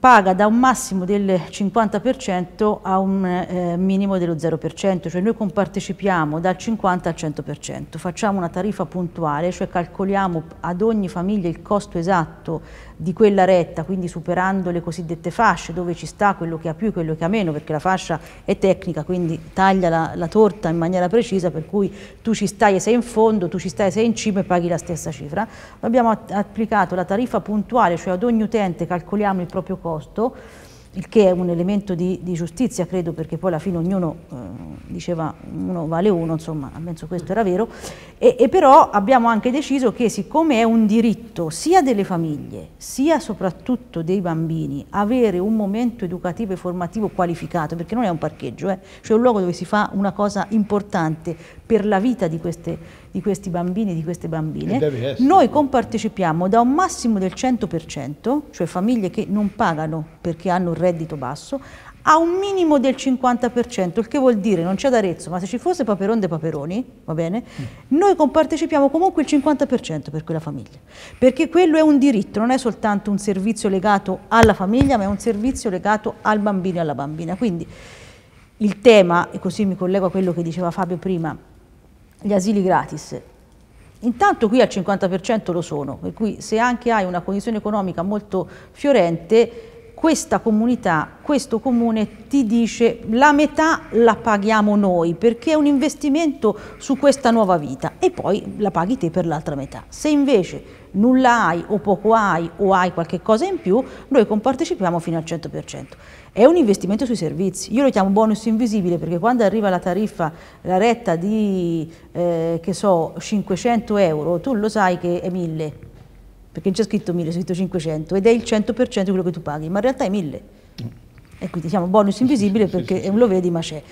paga da un massimo del 50% a un eh, minimo dello 0%, cioè noi compartecipiamo dal 50 al 100%, facciamo una tariffa puntuale, cioè calcoliamo ad ogni famiglia il costo esatto di quella retta, quindi superando le cosiddette fasce, dove ci sta quello che ha più e quello che ha meno, perché la fascia è tecnica, quindi taglia la, la torta in maniera precisa, per cui tu ci stai e sei in fondo, tu ci stai e sei in cima e paghi la stessa cifra. Abbiamo applicato la tariffa puntuale, cioè ad ogni utente calcoliamo il proprio costo, il che è un elemento di, di, giustizia, credo, perché poi alla fine ognuno eh, diceva uno vale uno, insomma, penso questo era vero, e, e, però abbiamo anche deciso che siccome è un diritto sia delle famiglie, sia soprattutto dei bambini, avere un momento educativo e formativo qualificato, perché non è un parcheggio, eh, cioè un luogo dove si fa una cosa importante per la vita di queste persone, di questi bambini e di queste bambine, noi compartecipiamo da un massimo del 100%, cioè famiglie che non pagano perché hanno un reddito basso, a un minimo del 50%, il che vuol dire non c'è ad Arezzo, ma se ci fosse Paperon dei Paperoni, va bene? Mm. Noi compartecipiamo comunque il 50% per quella famiglia, perché quello è un diritto, non è soltanto un servizio legato alla famiglia, ma è un servizio legato al bambino e alla bambina. Quindi il tema, e così mi collego a quello che diceva Fabio prima, gli asili gratis. Intanto qui al 50% lo sono, per cui se anche hai una condizione economica molto fiorente, questa comunità, questo comune ti dice la metà la paghiamo noi perché è un investimento su questa nuova vita e poi la paghi te per l'altra metà. Se invece nulla hai o poco hai o hai qualche cosa in più, noi compartecipiamo fino al 100% è un investimento sui servizi. Io lo chiamo bonus invisibile perché quando arriva la tariffa, la retta di eh, che so, 500 euro, tu lo sai che è 1000, perché c'è scritto 1000, c'è scritto 500 ed è il 100% di quello che tu paghi, ma in realtà è 1000. E quindi diciamo bonus invisibile perché lo vedi ma c'è.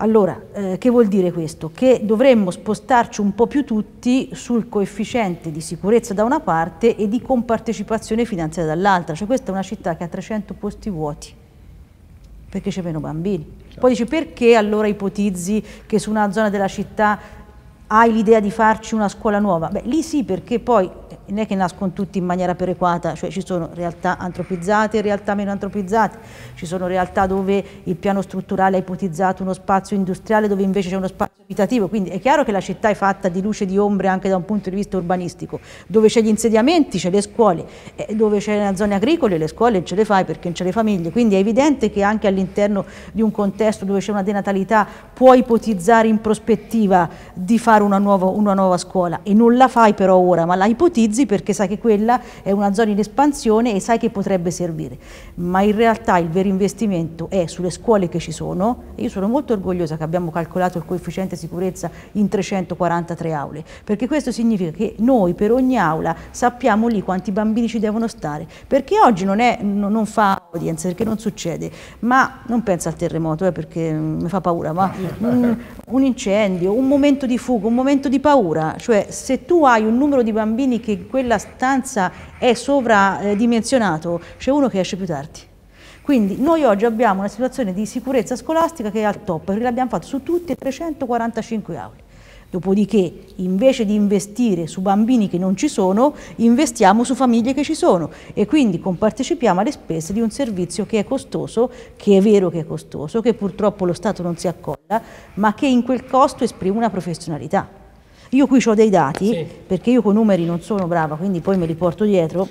Allora, eh, che vuol dire questo? Che dovremmo spostarci un po' più tutti sul coefficiente di sicurezza da una parte e di compartecipazione finanziaria dall'altra. Cioè questa è una città che ha 300 posti vuoti, perché c'è meno bambini. Certo. Poi dici perché allora ipotizzi che su una zona della città hai l'idea di farci una scuola nuova? Beh, lì sì, perché poi eh, non è che nascono tutti in maniera perequata, cioè ci sono realtà antropizzate e realtà meno antropizzate, ci sono realtà dove il piano strutturale ha ipotizzato uno spazio industriale dove invece c'è uno spazio abitativo, quindi è chiaro che la città è fatta di luce e di ombre anche da un punto di vista urbanistico, dove c'è gli insediamenti c'è le scuole, dove c'è la zona agricola le scuole non ce le fai perché non c'è le famiglie, quindi è evidente che anche all'interno di un contesto dove c'è una denatalità può ipotizzare in prospettiva di fare una nuova, una nuova scuola e non la fai però ora, ma la ipotizzi utilizzi perché sai che quella è una zona in espansione e sai che potrebbe servire. Ma in realtà il vero investimento è sulle scuole che ci sono io sono molto orgogliosa che abbiamo calcolato il coefficiente sicurezza in 343 aule, perché questo significa che noi per ogni aula sappiamo lì quanti bambini ci devono stare, perché oggi non, è, non fa audience, perché non succede, ma non pensa al terremoto eh, perché mm, mi fa paura, ma un, un incendio, un momento di fuga, un momento di paura, cioè se tu hai un numero di bambini che quella stanza è sovradimensionato, eh, c'è uno che esce più tardi. Quindi noi oggi abbiamo una situazione di sicurezza scolastica che è al top, perché l'abbiamo fatto su tutte 345 aule. Dopodiché, invece di investire su bambini che non ci sono, investiamo su famiglie che ci sono e quindi compartecipiamo alle spese di un servizio che è costoso, che è vero che è costoso, che purtroppo lo Stato non si accolla, ma che in quel costo esprime una professionalità. Io qui ho dei dati, sì. perché io con i numeri non sono brava, quindi poi me li porto dietro,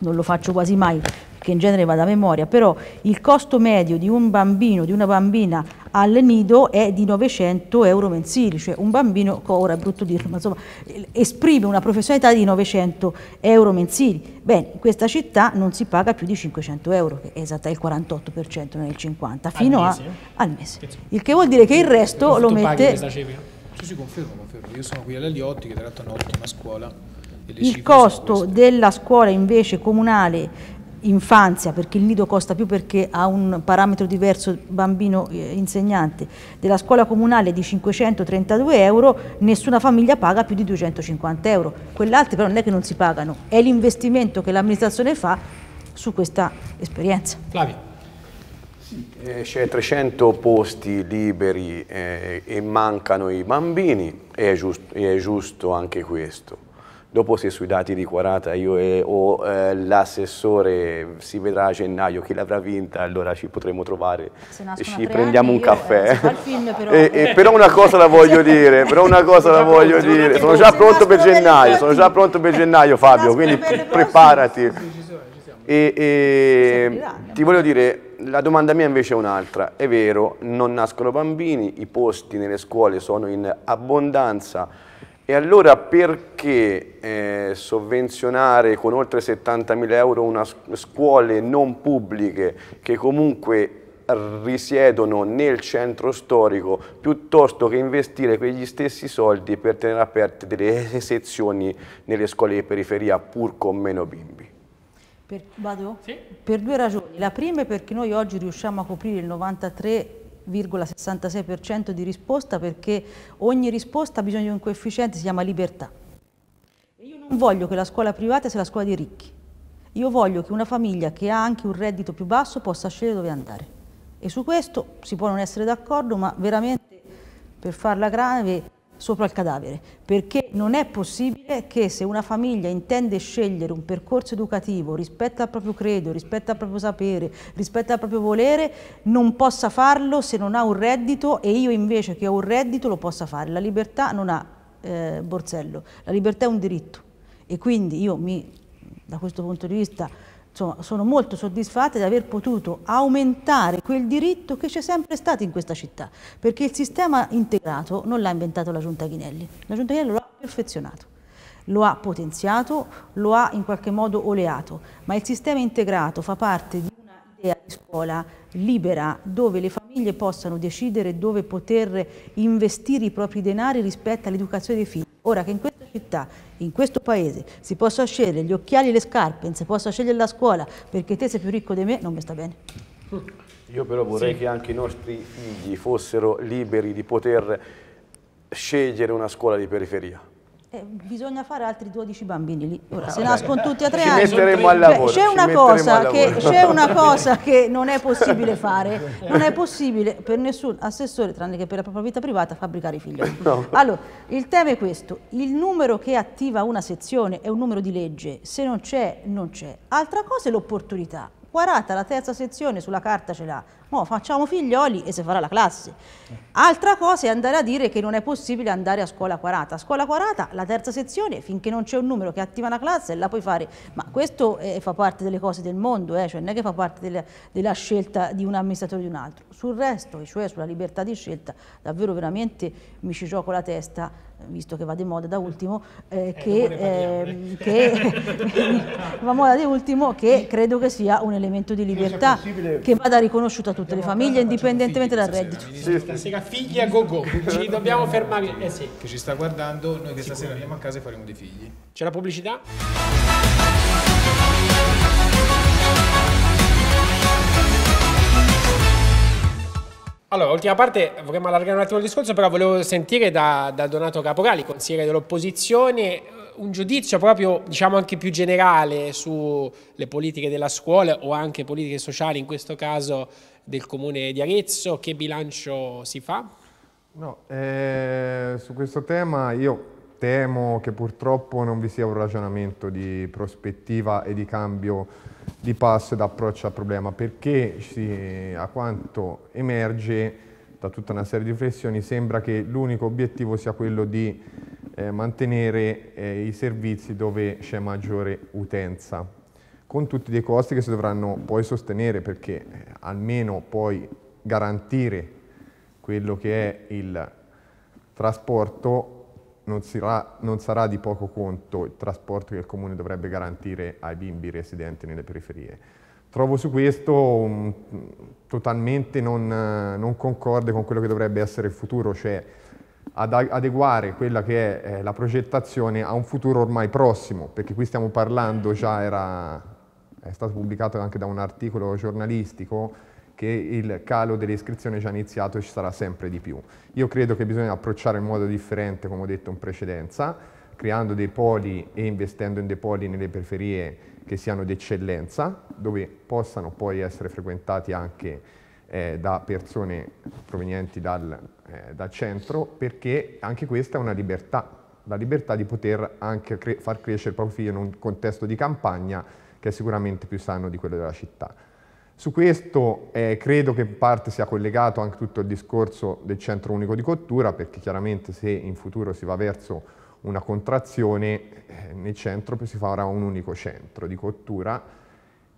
non lo faccio quasi mai, perché in genere vado a memoria, però il costo medio di un bambino, di una bambina al nido è di 900 euro mensili, cioè un bambino, ora è brutto dirlo, ma insomma, esprime una professionalità di 900 euro mensili. Bene, in questa città non si paga più di 500 euro, che è esattamente il 48%, non il 50%, fino al mese. A, al mese. Il che vuol dire che il resto lo mette... Sì, confermo, confermo. Io sono qui all'Eliotti, che tra l'altro è un'ottima scuola. Il costo della scuola invece comunale infanzia, perché il nido costa più perché ha un parametro diverso bambino eh, insegnante, della scuola comunale di 532 euro, nessuna famiglia paga più di 250 euro. Quell'altro però non è che non si pagano, è l'investimento che l'amministrazione fa su questa esperienza. Flavia. Eh, c'è 300 posti liberi eh, e mancano i bambini e è, giusto, è giusto anche questo. Dopo se sui dati di Quarata io e, o eh, l'assessore si vedrà a gennaio chi l'avrà vinta, allora ci potremo trovare e ci prendiamo un eh, caffè. eh, film, però. e, e, però una cosa la voglio dire, però una cosa la voglio dire, sono già pronto per gennaio, sono già pronto per gennaio Fabio, quindi preparati. E, e ti voglio dire, la domanda mia invece è un'altra. È vero, non nascono bambini, i posti nelle scuole sono in abbondanza. E allora perché eh, sovvenzionare con oltre 70.000 euro una scuole non pubbliche che comunque risiedono nel centro storico piuttosto che investire quegli stessi soldi per tenere aperte delle sezioni nelle scuole di periferia pur con meno bimbi? Per, vado? Sì. Per due ragioni. La prima è perché noi oggi riusciamo a coprire il 93,66% di risposta perché ogni risposta ha bisogno di un coefficiente, si chiama libertà. io non voglio che la scuola privata sia la scuola dei ricchi. Io voglio che una famiglia che ha anche un reddito più basso possa scegliere dove andare. E su questo si può non essere d'accordo, ma veramente per farla grave sopra il cadavere, perché non è possibile che se una famiglia intende scegliere un percorso educativo rispetto al proprio credo, rispetto al proprio sapere, rispetto al proprio volere, non possa farlo se non ha un reddito e io invece che ho un reddito lo possa fare. La libertà non ha eh, borsello, la libertà è un diritto e quindi io mi, da questo punto di vista insomma, sono molto soddisfatta di aver potuto aumentare quel diritto che c'è sempre stato in questa città, perché il sistema integrato non l'ha inventato la Giunta Ghinelli, la Giunta Ghinelli lo ha perfezionato, lo ha potenziato, lo ha in qualche modo oleato, ma il sistema integrato fa parte di di scuola libera dove le famiglie possano decidere dove poter investire i propri denari rispetto all'educazione dei figli. Ora che in questa città, in questo paese, si possa scegliere gli occhiali e le scarpe, si possa scegliere la scuola perché te sei più ricco di me, non mi sta bene. Io però vorrei sì. che anche i nostri figli fossero liberi di poter scegliere una scuola di periferia. Eh, bisogna fare altri 12 bambini lì, Ora, ah, se nascono tutti a tre ci anni. c'è, una, una cosa che, non è possibile fare, non è possibile per nessun assessore, tranne che per la propria vita privata, fabbricare i figli. No. Allora, il tema è questo, il numero che attiva una sezione è un numero di legge, se non c'è, non c'è. Altra cosa è l'opportunità, Guarata la terza sezione sulla carta ce l'ha, no, facciamo figlioli e si farà la classe. Altra cosa è andare a dire che non è possibile andare a scuola quarata. A scuola quarata la terza sezione, finché non c'è un numero che attiva la classe, la puoi fare. Ma questo eh, fa parte delle cose del mondo, eh, cioè non è che fa parte della, della scelta di un amministratore o di un altro. Sul resto, cioè sulla libertà di scelta, davvero veramente mi ci gioco la testa visto che va di moda da ultimo, eh, che, eh, che eh, va moda di ultimo, che credo che sia un elemento di libertà che vada riconosciuto a tutte le famiglie, indipendentemente dal reddito. Sì. Stasera figlia go go, ci dobbiamo fermare. Eh sì. Che ci sta guardando, noi che stasera andiamo a casa e faremo dei figli. C'è la pubblicità? Allora, ultima parte, vorremmo allargare un attimo il discorso, però volevo sentire da, da Donato Capogali, consigliere dell'opposizione, eh, un giudizio proprio, diciamo, anche più generale sulle politiche della scuola o anche politiche sociali, in questo caso del Comune di Arezzo. Che bilancio si fa? No, eh, su questo tema io temo che purtroppo non vi sia un ragionamento di prospettiva e di cambio di passo e d'approccio al problema, perché si, a quanto emerge da tutta una serie di riflessioni sembra che l'unico obiettivo sia quello di eh, mantenere eh, i servizi dove c'è maggiore utenza, con tutti dei costi che si dovranno poi sostenere perché eh, almeno poi garantire quello che è il trasporto non sarà, non sarà di poco conto il trasporto che il Comune dovrebbe garantire ai bimbi residenti nelle periferie. Trovo su questo um, totalmente non, non, concorde con quello che dovrebbe essere il futuro, cioè ad adeguare quella che è eh, la progettazione a un futuro ormai prossimo, perché qui stiamo parlando, già era, è stato pubblicato anche da un articolo giornalistico, che il calo delle iscrizioni è già iniziato e ci sarà sempre di più. Io credo che bisogna approcciare in modo differente, come ho detto in precedenza, creando dei poli e investendo in dei poli nelle periferie che siano d'eccellenza, dove possano poi essere frequentati anche eh, da persone provenienti dal, eh, dal, centro, perché anche questa è una libertà, la libertà di poter anche cre far crescere il proprio figlio in un contesto di campagna che è sicuramente più sano di quello della città. Su questo eh, credo che in parte sia collegato anche tutto il discorso del centro unico di cottura, perché chiaramente se in futuro si va verso una contrazione, eh, nel centro si farà un unico centro di cottura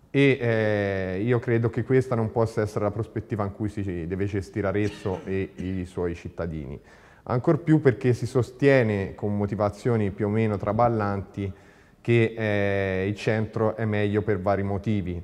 e eh, io credo che questa non possa essere la prospettiva in cui si deve gestire Arezzo e i suoi cittadini. Ancor più perché si sostiene con motivazioni più o meno traballanti che eh, il centro è meglio per vari motivi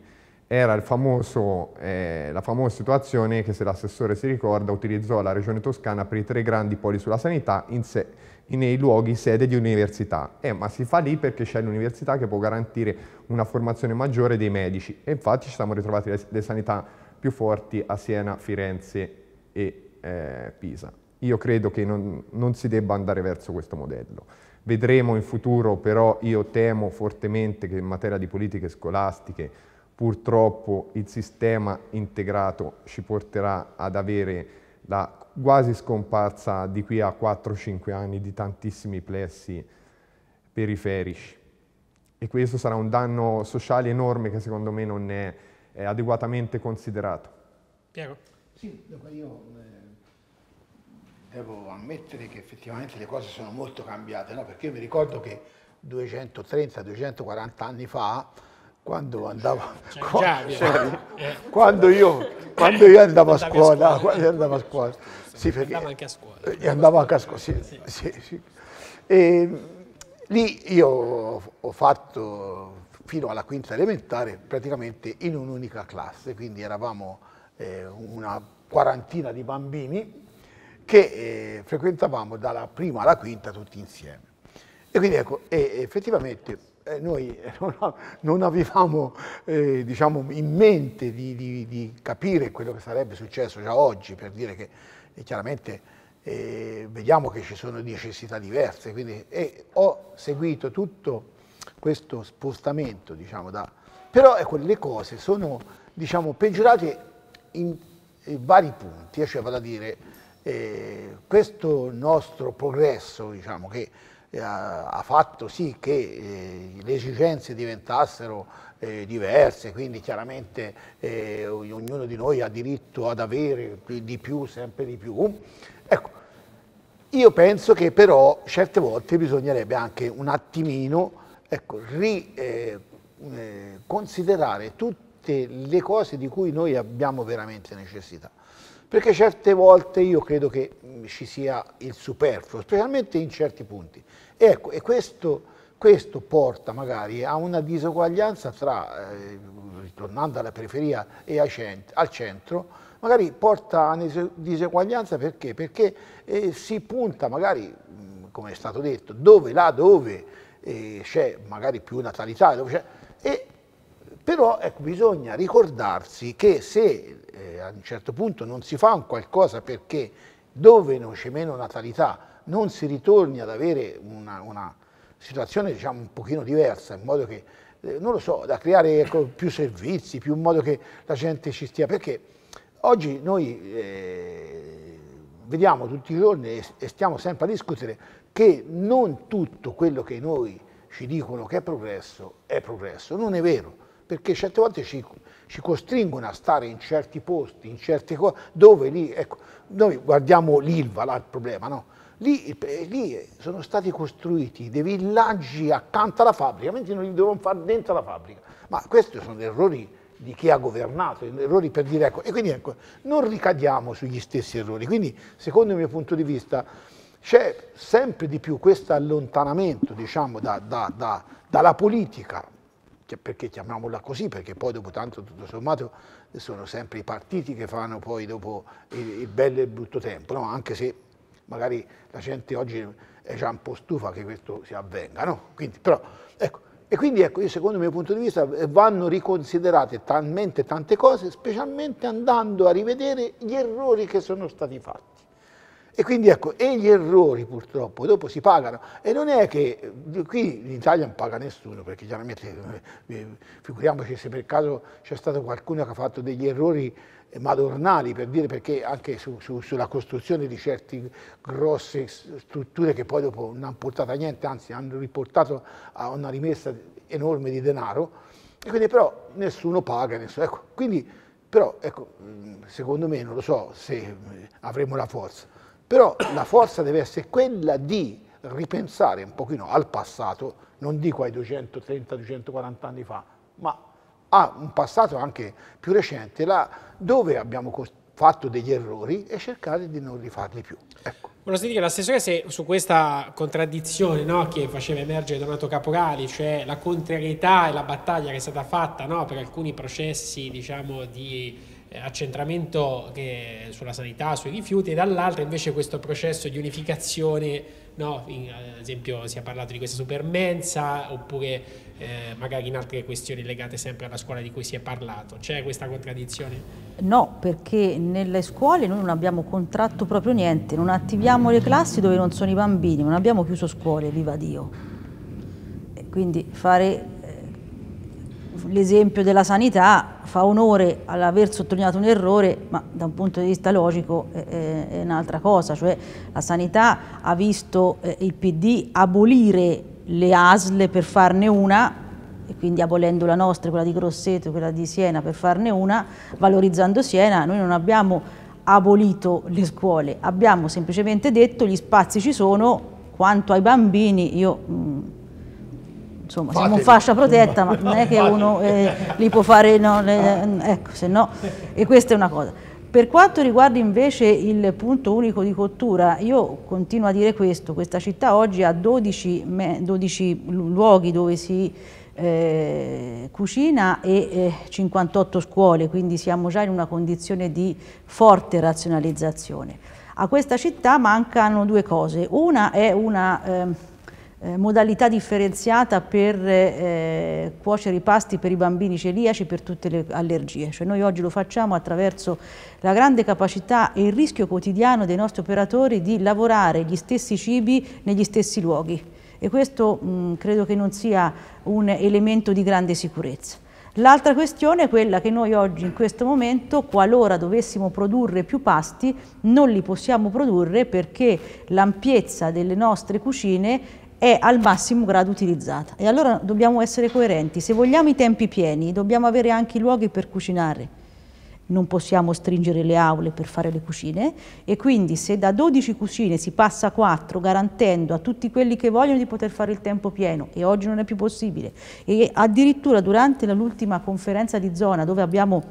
era famoso, eh, la famosa situazione che, se l'assessore si ricorda, utilizzò la regione toscana per i tre grandi poli sulla sanità se, nei luoghi sede di università. Eh, ma si fa lì perché c'è l'università che può garantire una formazione maggiore dei medici. E infatti ci siamo ritrovati le, le sanità più forti a Siena, Firenze e eh, Pisa. Io credo che non, non si debba andare verso questo modello. Vedremo in futuro, però io temo fortemente che in materia di politiche scolastiche Purtroppo il sistema integrato ci porterà ad avere la quasi scomparsa di qui a 4-5 anni di tantissimi plessi periferici e questo sarà un danno sociale enorme che secondo me non è, è adeguatamente considerato. Piero? Sì, io eh, devo ammettere che effettivamente le cose sono molto cambiate, no? perché io mi ricordo che 230-240 anni fa quando andavo, qua, sorry, quando, io, quando io andavo a scuola, a scuola, andavo a scuola, sì, perché, andavo anche a scuola, eh, andavo anche a scuola, sì, sì. sì, sì. E, ehm, lì io ho fatto fino alla quinta elementare praticamente in un'unica classe, quindi eravamo eh, una quarantina di bambini che eh, frequentavamo dalla prima alla quinta tutti insieme. E quindi ecco, e effettivamente eh, noi eh, non avevamo eh, diciamo, in mente di, di, di, capire quello che sarebbe successo già oggi, per dire che eh, chiaramente eh, vediamo che ci sono necessità diverse. Quindi, eh, ho seguito tutto questo spostamento, diciamo, da, però ecco, le cose sono diciamo, peggiorate in, in, vari punti, cioè vale a dire questo nostro progresso, diciamo, che eh, ha fatto sì che eh, le esigenze diventassero eh, diverse, quindi chiaramente ognuno di noi ha diritto ad avere di più, sempre di più. Ecco, io penso che però certe volte bisognerebbe anche un attimino ecco, riconsiderare tutte le cose di cui noi abbiamo veramente necessità perché certe volte io credo che ci sia il superfluo, specialmente in certi punti. E, ecco, e questo, questo, porta magari a una disuguaglianza tra, eh, ritornando alla periferia e cent al centro, magari porta a una diseguaglianza perché? Perché eh, si punta magari, come è stato detto, dove là dove eh, c'è magari più natalità, e, però ecco, bisogna ricordarsi che se che a un certo punto non si fa un qualcosa perché dove non c'è meno natalità non si ritorni ad avere una, una situazione diciamo un pochino diversa in modo che eh, non lo so, da creare ecco, più servizi, più in modo che la gente ci stia, perché oggi noi eh, vediamo tutti i giorni e stiamo sempre a discutere che non tutto quello che noi ci dicono che è progresso è progresso, non è vero perché certe volte ci, ci costringono a stare in certi posti, in certe cose, dove lì, ecco, noi guardiamo l'Ilva, là il problema, no? Lì, lì, sono stati costruiti dei villaggi accanto alla fabbrica, mentre non li dovevano fare dentro la fabbrica. Ma questi sono errori di chi ha governato, errori per dire ecco, e quindi ecco, non ricadiamo sugli stessi errori. Quindi, secondo il mio punto di vista, c'è sempre di più questo allontanamento diciamo, da, da, da, dalla politica perché chiamiamola così, perché poi dopo tanto tutto sommato sono sempre i partiti che fanno poi dopo il, il bello e il brutto tempo, no? anche se magari la gente oggi è già un po' stufa che questo si avvenga, no? Quindi, però, ecco, e quindi ecco, io secondo il mio punto di vista eh, vanno riconsiderate talmente tante cose, specialmente andando a rivedere gli errori che sono stati fatti. E quindi ecco, e gli errori purtroppo dopo si pagano. E non è che qui in Italia non paga nessuno, perché chiaramente eh, eh, figuriamoci se per caso c'è stato qualcuno che ha fatto degli errori eh, madornali per dire perché anche su, su, sulla costruzione di certe grosse strutture che poi dopo non hanno portato a niente, anzi hanno riportato a una rimessa enorme di denaro, e quindi però nessuno paga, nessuno, ecco, quindi però ecco, mm, secondo me non lo so se avremo la forza. Però la forza deve essere quella di ripensare un pochino al passato, non dico ai 230-240 anni fa, ma a un passato anche più recente, là, dove abbiamo fatto degli errori e cercare di non rifarli più. Ecco. Volevo sentire l'assessore se su questa contraddizione no, che faceva emergere Donato Caporali, cioè la contrarietà e la battaglia che è stata fatta no, per alcuni processi diciamo, di eh, accentramento che, sulla sanità, sui rifiuti, e dall'altra invece questo processo di unificazione, no? in, ad esempio si è parlato di questa supermensa oppure eh, magari in altre questioni legate sempre alla scuola di cui si è parlato. C'è questa contraddizione? No, perché nelle scuole noi non abbiamo contratto proprio niente, non attiviamo le classi dove non sono i bambini, non abbiamo chiuso scuole, viva Dio. E quindi fare l'esempio della sanità fa onore all'aver sottolineato un errore, ma da un punto di vista logico è, è un'altra cosa, cioè la sanità ha visto eh, il PD abolire le ASL per farne una, e quindi abolendo la nostra, quella di Grosseto, quella di Siena per farne una, valorizzando Siena, noi non abbiamo abolito le scuole, abbiamo semplicemente detto gli spazi ci sono, quanto ai bambini io... Mh, mm, insomma, Fatemi. siamo in fascia protetta, ma non è che uno eh, li può fare, no, le, ecco, se no, e questa è una cosa. Per quanto riguarda invece il punto unico di cottura, io continuo a dire questo, questa città oggi ha 12, 12 luoghi dove si eh, cucina e eh, 58 scuole, quindi siamo già in una condizione di forte razionalizzazione. A questa città mancano due cose, una è una... Eh, eh, modalità differenziata per eh, cuocere i pasti per i bambini celiaci per tutte le allergie. Cioè noi oggi lo facciamo attraverso la grande capacità e il rischio quotidiano dei nostri operatori di lavorare gli stessi cibi negli stessi luoghi e questo mh, mm, credo che non sia un elemento di grande sicurezza. L'altra questione è quella che noi oggi in questo momento, qualora dovessimo produrre più pasti, non li possiamo produrre perché l'ampiezza delle nostre cucine è al massimo grado utilizzata. E allora dobbiamo essere coerenti, se vogliamo i tempi pieni dobbiamo avere anche i luoghi per cucinare, non possiamo stringere le aule per fare le cucine e quindi se da 12 cucine si passa a 4 garantendo a tutti quelli che vogliono di poter fare il tempo pieno e oggi non è più possibile e addirittura durante l'ultima conferenza di zona dove abbiamo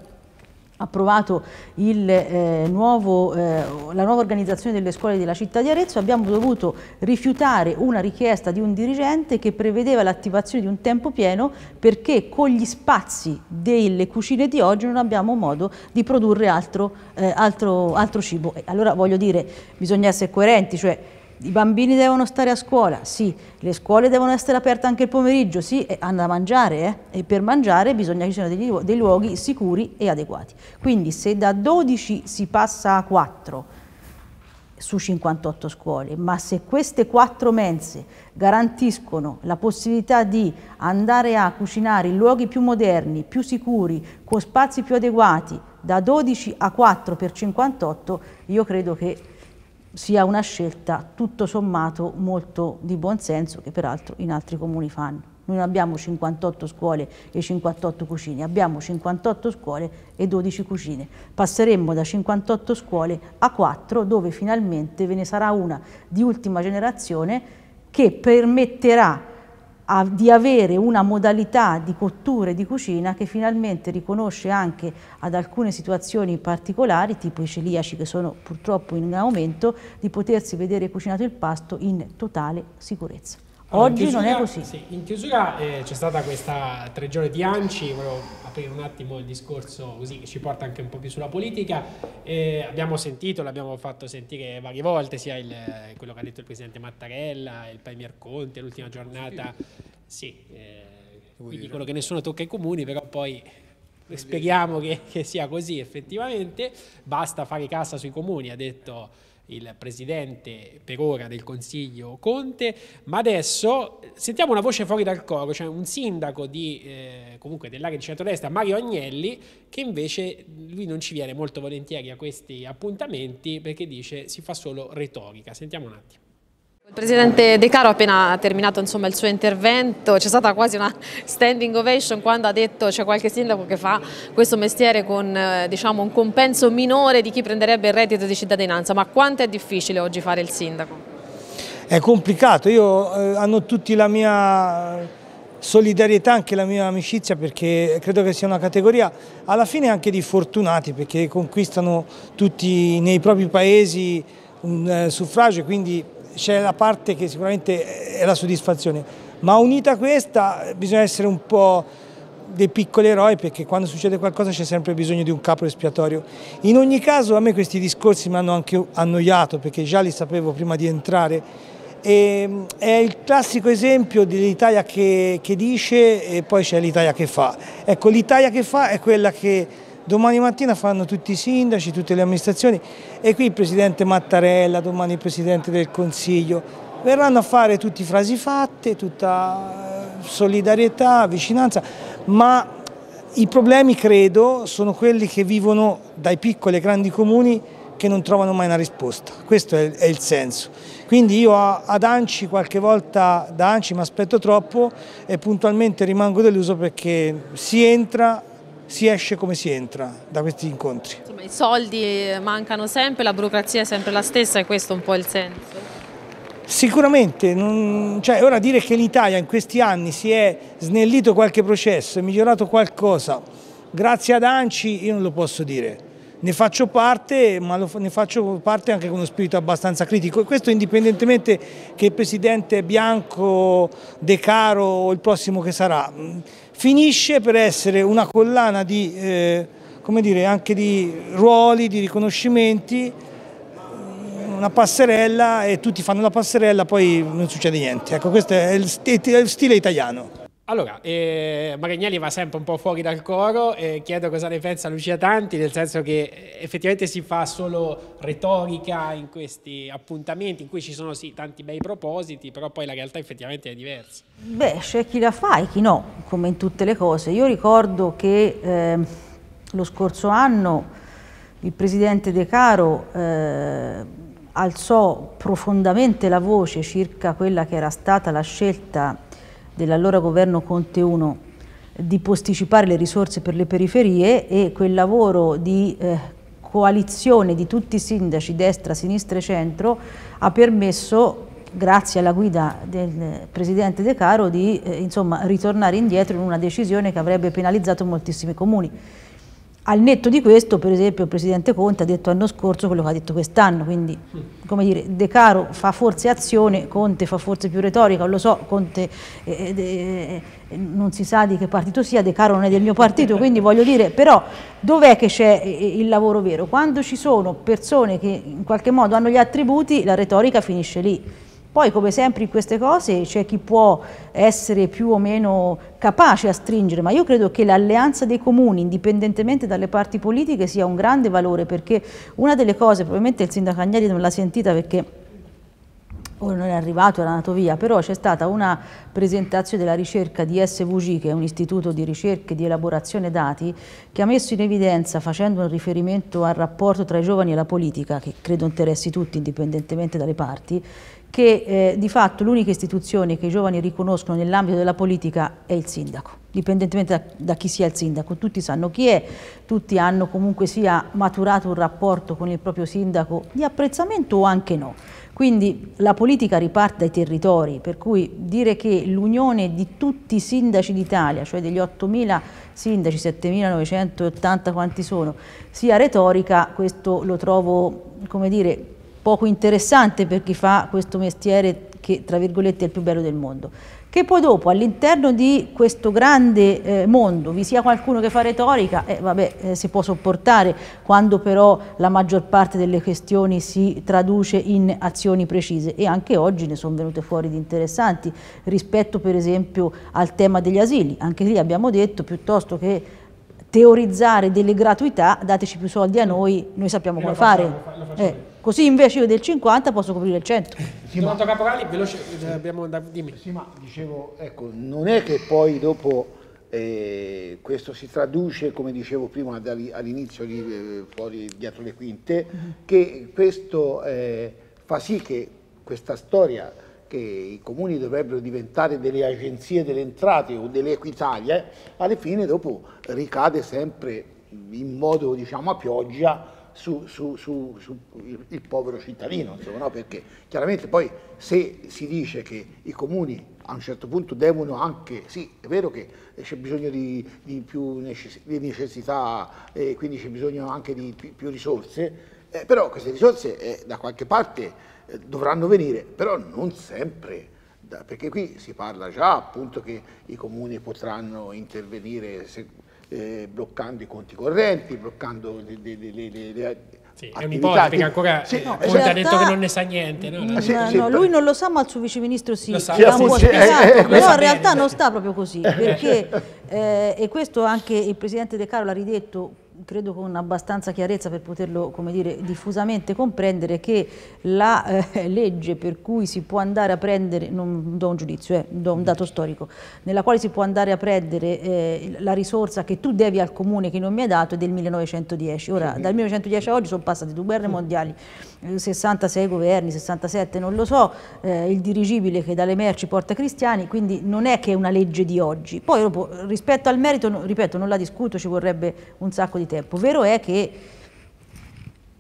approvato il, eh, nuovo, eh, la nuova organizzazione delle scuole della città di Arezzo, abbiamo dovuto rifiutare una richiesta di un dirigente che prevedeva l'attivazione di un tempo pieno perché con gli spazi delle cucine di oggi non abbiamo modo di produrre altro, eh, altro, altro cibo. Allora voglio dire, bisogna essere coerenti, cioè i bambini devono stare a scuola, sì. Le scuole devono essere aperte anche il pomeriggio, sì. E hanno da mangiare, eh. E per mangiare bisogna che ci siano dei, luoghi sicuri e adeguati. Quindi se da 12 si passa a 4 su 58 scuole, ma se queste 4 mense garantiscono la possibilità di andare a cucinare in luoghi più moderni, più sicuri, con spazi più adeguati, da 12 a 4 per 58, io credo che sia una scelta tutto sommato molto di buon senso che peraltro in altri comuni fanno. Noi non abbiamo 58 scuole e 58 cucine, abbiamo 58 scuole e 12 cucine. Passeremmo da 58 scuole a 4 dove finalmente ve ne sarà una di ultima generazione che permetterà a, di avere una modalità di cottura e di cucina che finalmente riconosce anche ad alcune situazioni particolari, tipo i celiaci che sono purtroppo in aumento, di potersi vedere cucinato il pasto in totale sicurezza. Allora, Oggi chiusura, non è così. Sì, in chiusura eh, c'è stata questa tre giorni di ANCI, volevo aprire un attimo il discorso così che ci porta anche un po' più sulla politica. Eh, abbiamo sentito, l'abbiamo fatto sentire varie volte, sia il, quello che ha detto il Presidente Mattarella, il Premier Conte, l'ultima giornata, sì, eh, qui dicono che nessuno tocca ai comuni, però poi speriamo che, che sia così effettivamente, basta fare cassa sui comuni, ha detto il presidente per ora del Consiglio Conte, ma adesso sentiamo una voce fuori dal coro, cioè un sindaco di, eh, comunque dell'area di centrodestra, Mario Agnelli, che invece lui non ci viene molto volentieri a questi appuntamenti perché dice si fa solo retorica. Sentiamo un attimo. Il Presidente De Caro ha appena terminato insomma, il suo intervento, c'è stata quasi una standing ovation quando ha detto c'è qualche sindaco che fa questo mestiere con eh, diciamo, un compenso minore di chi prenderebbe il reddito di cittadinanza, ma quanto è difficile oggi fare il sindaco? È complicato, Io, eh, hanno tutti la mia solidarietà, anche la mia amicizia perché credo che sia una categoria alla fine anche di fortunati perché conquistano tutti nei propri paesi un eh, suffragio e quindi c'è la parte che sicuramente è la soddisfazione, ma unita a questa bisogna essere un po' dei piccoli eroi perché quando succede qualcosa c'è sempre bisogno di un capo espiatorio. In ogni caso a me questi discorsi mi hanno anche annoiato perché già li sapevo prima di entrare e ehm, è il classico esempio dell'Italia che, che dice e poi c'è l'Italia che fa. Ecco l'Italia che fa è quella che Domani mattina fanno tutti i sindaci, tutte le amministrazioni e qui il presidente Mattarella, domani il presidente del Consiglio, verranno a fare tutti frasi fatte, tutta eh, solidarietà, vicinanza, ma i problemi credo sono quelli che vivono dai piccoli e grandi comuni che non trovano mai una risposta, questo è il senso. Quindi io ad Anci qualche volta da Anci mi aspetto troppo e puntualmente rimango deluso perché si entra si esce come si entra da questi incontri. Insomma, I soldi mancano sempre, la burocrazia è sempre la stessa e questo è un po' il senso. Sicuramente, non, cioè, ora dire che l'Italia in questi anni si è snellito qualche processo, è migliorato qualcosa, grazie ad Anci io non lo posso dire. Ne faccio parte, ma lo, ne faccio parte anche con uno spirito abbastanza critico e questo indipendentemente che il Presidente Bianco, De Caro o il prossimo che sarà finisce per essere una collana di, eh, come dire, anche di ruoli, di riconoscimenti, una passerella e tutti fanno la passerella, poi non succede niente. Ecco, questo è il stile italiano. Allora, eh, Marignelli va sempre un po' fuori dal coro, eh, chiedo cosa ne pensa Lucia Tanti, nel senso che eh, effettivamente si fa solo retorica in questi appuntamenti in cui ci sono sì tanti bei propositi, però poi la realtà effettivamente è diversa. Beh, c'è chi la fa e chi no, come in tutte le cose. Io ricordo che eh, lo scorso anno il presidente De Caro eh, alzò profondamente la voce circa quella che era stata la scelta dell'allora governo Conte 1 di posticipare le risorse per le periferie e quel lavoro di eh, coalizione di tutti i sindaci, destra, sinistra e centro, ha permesso grazie alla guida del Presidente De Caro, di eh, insomma, ritornare indietro in una decisione che avrebbe penalizzato moltissimi comuni. Al netto di questo, per esempio, il Presidente Conte ha detto l'anno scorso quello che ha detto quest'anno, quindi, come dire, De Caro fa forse azione, Conte fa forse più retorica, lo so, Conte eh, eh, eh non si sa di che partito sia, De Caro non è del mio partito, quindi voglio dire, però dov'è che c'è eh, eh, il lavoro vero? Quando ci sono persone che in qualche modo hanno gli attributi, la retorica finisce lì poi come sempre in queste cose c'è chi può essere più o meno capace a stringere, ma io credo che l'alleanza dei comuni, indipendentemente dalle parti politiche, sia un grande valore, perché una delle cose, probabilmente il sindaco Agnelli non l'ha sentita perché ora non è arrivato, era andato via, però c'è stata una presentazione della ricerca di SVG, che è un istituto di ricerca e di elaborazione dati, che ha messo in evidenza, facendo un riferimento al rapporto tra i giovani e la politica, che credo interessi tutti indipendentemente dalle parti, che eh, di fatto l'unica istituzione che i giovani riconoscono nell'ambito della politica è il sindaco, dipendentemente da, da, chi sia il sindaco, tutti sanno chi è, tutti hanno comunque sia maturato un rapporto con il proprio sindaco di apprezzamento o anche no. Quindi la politica riparte dai territori, per cui dire che l'unione di tutti i sindaci d'Italia, cioè degli 8.000 sindaci, 7.980 quanti sono, sia retorica, questo lo trovo, come dire, poco interessante per chi fa questo mestiere che tra virgolette è il più bello del mondo. Che poi dopo all'interno di questo grande eh, mondo vi sia qualcuno che fa retorica, eh, vabbè, eh, si può sopportare quando però la maggior parte delle questioni si traduce in azioni precise e anche oggi ne sono venute fuori di interessanti rispetto per esempio al tema degli asili, anche lì abbiamo detto piuttosto che teorizzare delle gratuità, dateci più soldi a noi, noi sappiamo eh, come fare. Facciamo, eh. Così invece io del 50 posso coprire il 100. Eh, sì, ma... Caporali, veloce, eh, abbiamo dimmi. Sì, ma dicevo, ecco, non è che poi dopo eh, questo si traduce, come dicevo prima all'inizio di, eh, fuori dietro le quinte, mm -hmm. che questo eh, fa sì che questa storia che i comuni dovrebbero diventare delle agenzie delle entrate o delle equitalie, alla fine dopo ricade sempre in modo diciamo a pioggia sul su, su, su povero cittadino, insomma, no? perché chiaramente poi se si dice che i comuni a un certo punto devono anche, sì è vero che eh, c'è bisogno di, di più necess di necessità e eh, quindi c'è bisogno anche di più, più risorse, eh, però queste risorse eh, da qualche parte eh, dovranno venire, però non sempre, da, perché qui si parla già appunto che i comuni potranno intervenire se, eh, bloccando i conti correnti, bloccando le, le, le, le sì, è un ipocrita che ancora sì, no, realtà, ha esatto. detto che non ne sa niente. No? No, sì, mm, sì, no, lui non lo sa, ma il suo viceministro sì. Lo sa, sì, sì, sì, spiegato, però eh, eh, in realtà non sta proprio così, perché, eh, e questo anche il presidente De Caro l'ha ridetto credo con abbastanza chiarezza per poterlo dire, diffusamente comprendere che la eh, legge per cui si può andare a prendere, non do un giudizio, eh, do un dato storico, nella quale si può andare a prendere eh, la risorsa che tu devi al comune che non mi hai dato è del 1910. Ora, dal 1910 a oggi sono passate due guerre mondiali, 66 eh, governi, 67 non lo so, eh, il dirigibile che dalle merci porta cristiani, quindi non è che è una legge di oggi. Poi dopo, rispetto al merito, ripeto, non la discuto, ci vorrebbe un sacco di tempo. Tempo vero è che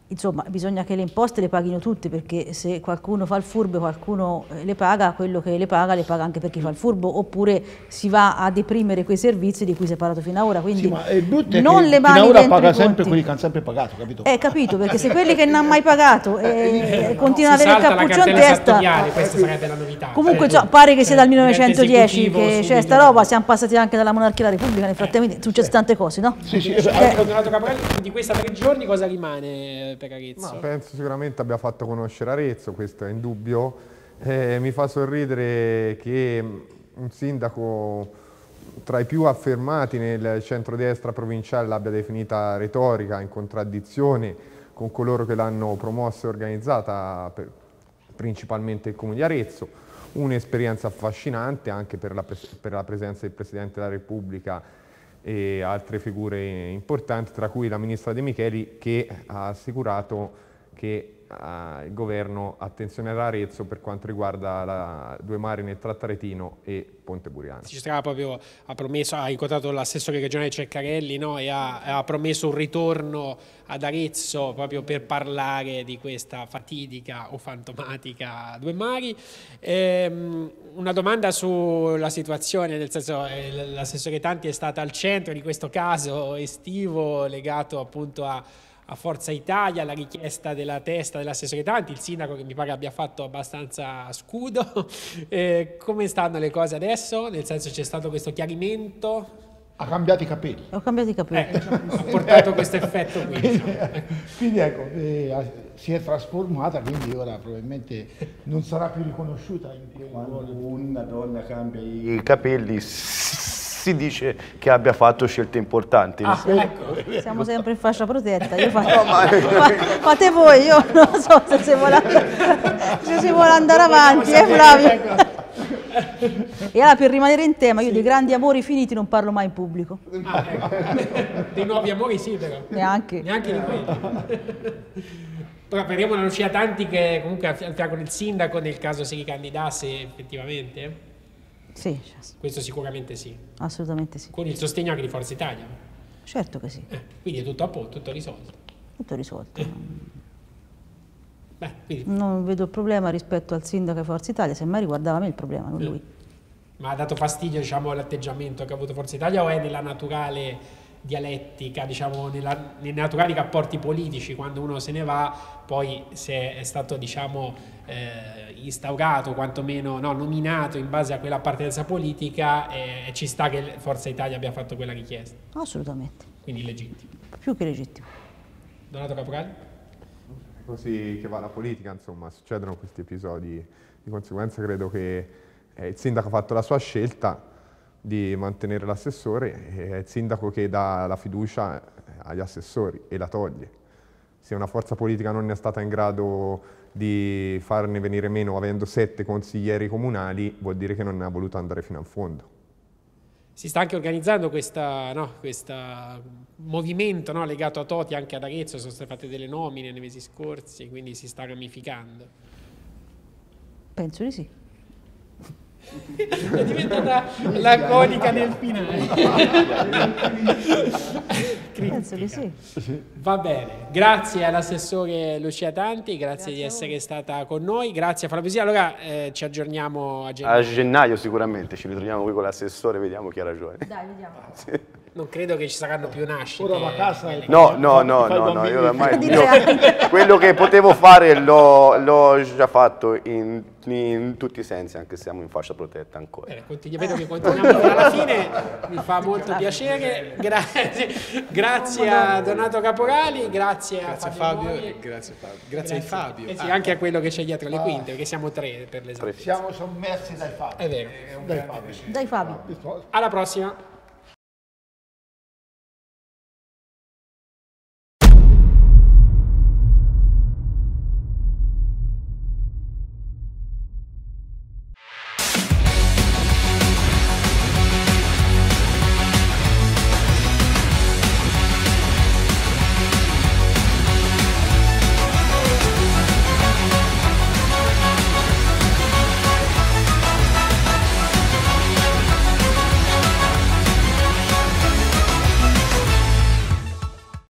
insomma bisogna che le imposte le paghino tutte perché se qualcuno fa il furbo e qualcuno eh, le paga, quello che le paga le paga anche per chi fa il furbo oppure si va a deprimere quei servizi di cui si è parlato fino ad ora quindi sì, ma è non che le mani fino ad ora paga sempre quelli che hanno sempre pagato capito? Eh capito perché se quelli che non hanno mai pagato eh, eh, eh continuano ad avere il cappuccio in esatto, testa questa sarebbe la novità comunque già, eh, pare che sia dal 1910 che c'è sta roba siamo passati anche dalla monarchia alla repubblica nel frattempo eh, succedono tante cose no? sì sì eh. Esatto. Ecco, di questa tre giorni cosa rimane? per Arezzo? Ma penso sicuramente abbia fatto conoscere Arezzo, questo è indubbio. Eh, mi fa sorridere che mm, un sindaco tra i più affermati nel centrodestra provinciale l'abbia definita retorica, in contraddizione con coloro che l'hanno promossa e organizzata, per, principalmente il Comune di Arezzo. Un'esperienza affascinante anche per la, per la presenza del Presidente della Repubblica e altre figure importanti, tra cui la ministra De Micheli che ha assicurato che eh, il governo attenzione ad Arezzo per quanto riguarda la, due mari nel Trattaretino e Ponte Buriano. Cistrà proprio ha promesso, ha incontrato l'assessore regionale Ceccarelli no? e ha, ha, promesso un ritorno ad Arezzo proprio per parlare di questa fatidica o fantomatica due mari. Ehm, una domanda sulla situazione, nel senso eh, l'assessore Tanti è stata al centro di questo caso estivo legato appunto a a Forza Italia, la richiesta della testa dell'assessore Tanti, il sindaco che mi pare abbia fatto abbastanza scudo. Eh, come stanno le cose adesso? Nel senso c'è stato questo chiarimento? Ha cambiato i capelli. Ho cambiato i capelli. Eh, diciamo, ha portato questo effetto qui. Quindi, diciamo. quindi ecco, eh, si è trasformata, quindi ora probabilmente non sarà più riconosciuta in quel Quando una donna cambia i capelli si dice che abbia fatto scelte importanti. Ah, ecco. Siamo sempre in fascia protetta, io faccio, no, ma... fate voi, io non so se si vuole, se si vuole andare avanti, eh Flavio? E allora per rimanere in tema, io sì. di grandi amori finiti non parlo mai in pubblico. Ah, ecco. Dei nuovi amori sì però. Neanche. Neanche di quelli. Però speriamo non sia tanti che comunque al fianco del sindaco nel caso si ricandidasse effettivamente. Sì. Questo sicuramente sì. Assolutamente sì. Con il sostegno anche di Forza Italia. Certo che sì. Eh, quindi è tutto a posto, tutto risolto. Tutto risolto. Eh. Beh, quindi... Non vedo problema rispetto al sindaco di Forza Italia, semmai riguardava me il problema, non eh. lui. Ma ha dato fastidio diciamo, l'atteggiamento che ha avuto Forza Italia o è nella naturale dialettica, diciamo, nella, nei naturali rapporti politici, quando uno se ne va, poi se è stato diciamo, eh, instaurato, quantomeno no, nominato in base a quella partenza politica e ci sta che Forza Italia abbia fatto quella richiesta. Assolutamente. Quindi legittimo. Più che legittimo. Donato Caporale? Così che va la politica, insomma, succedono questi episodi. Di conseguenza credo che eh, il sindaco ha fatto la sua scelta di mantenere l'assessore, e eh, è il sindaco che dà la fiducia eh, agli assessori e la toglie se una forza politica non è stata in grado di farne venire meno avendo sette consiglieri comunali, vuol dire che non ne ha voluto andare fino in fondo. Si sta anche organizzando questo no, movimento no, legato a Toti anche ad Arezzo, sono state fatte delle nomine nei mesi scorsi, quindi si sta ramificando. Penso di sì. è diventata laconica nel finale. Penso che sì. Va bene, grazie all'assessore Lucia Tanti, grazie, grazie di essere stata con noi, grazie a Fabrizio. Allora eh, ci aggiorniamo a gennaio. A gennaio sicuramente, ci ritroviamo qui con l'assessore, vediamo chi ha ragione. Dai, vediamo. Sì. Non credo che ci saranno più nascite. Ora va a casa e No, no, no, no, no, io ormai io- quello che potevo fare l'ho, l'ho già fatto in, in tutti i sensi, anche se siamo in fascia protetta ancora. Bene, continu- vedo che continuiamo alla fine, mi fa molto piacere. Grazie, grazie a Donato Caporali, grazie, Grazie a Fabio Mori. e grazie Fabio. Grazie ai Fabio. Eh sì, ah. anche a quello che c'è dietro le ah. quinte, perché siamo tre per l'esempio. Siamo sommersi dai Fabio. È vero. Dai fatti. Dai Fabio. Alla prossima.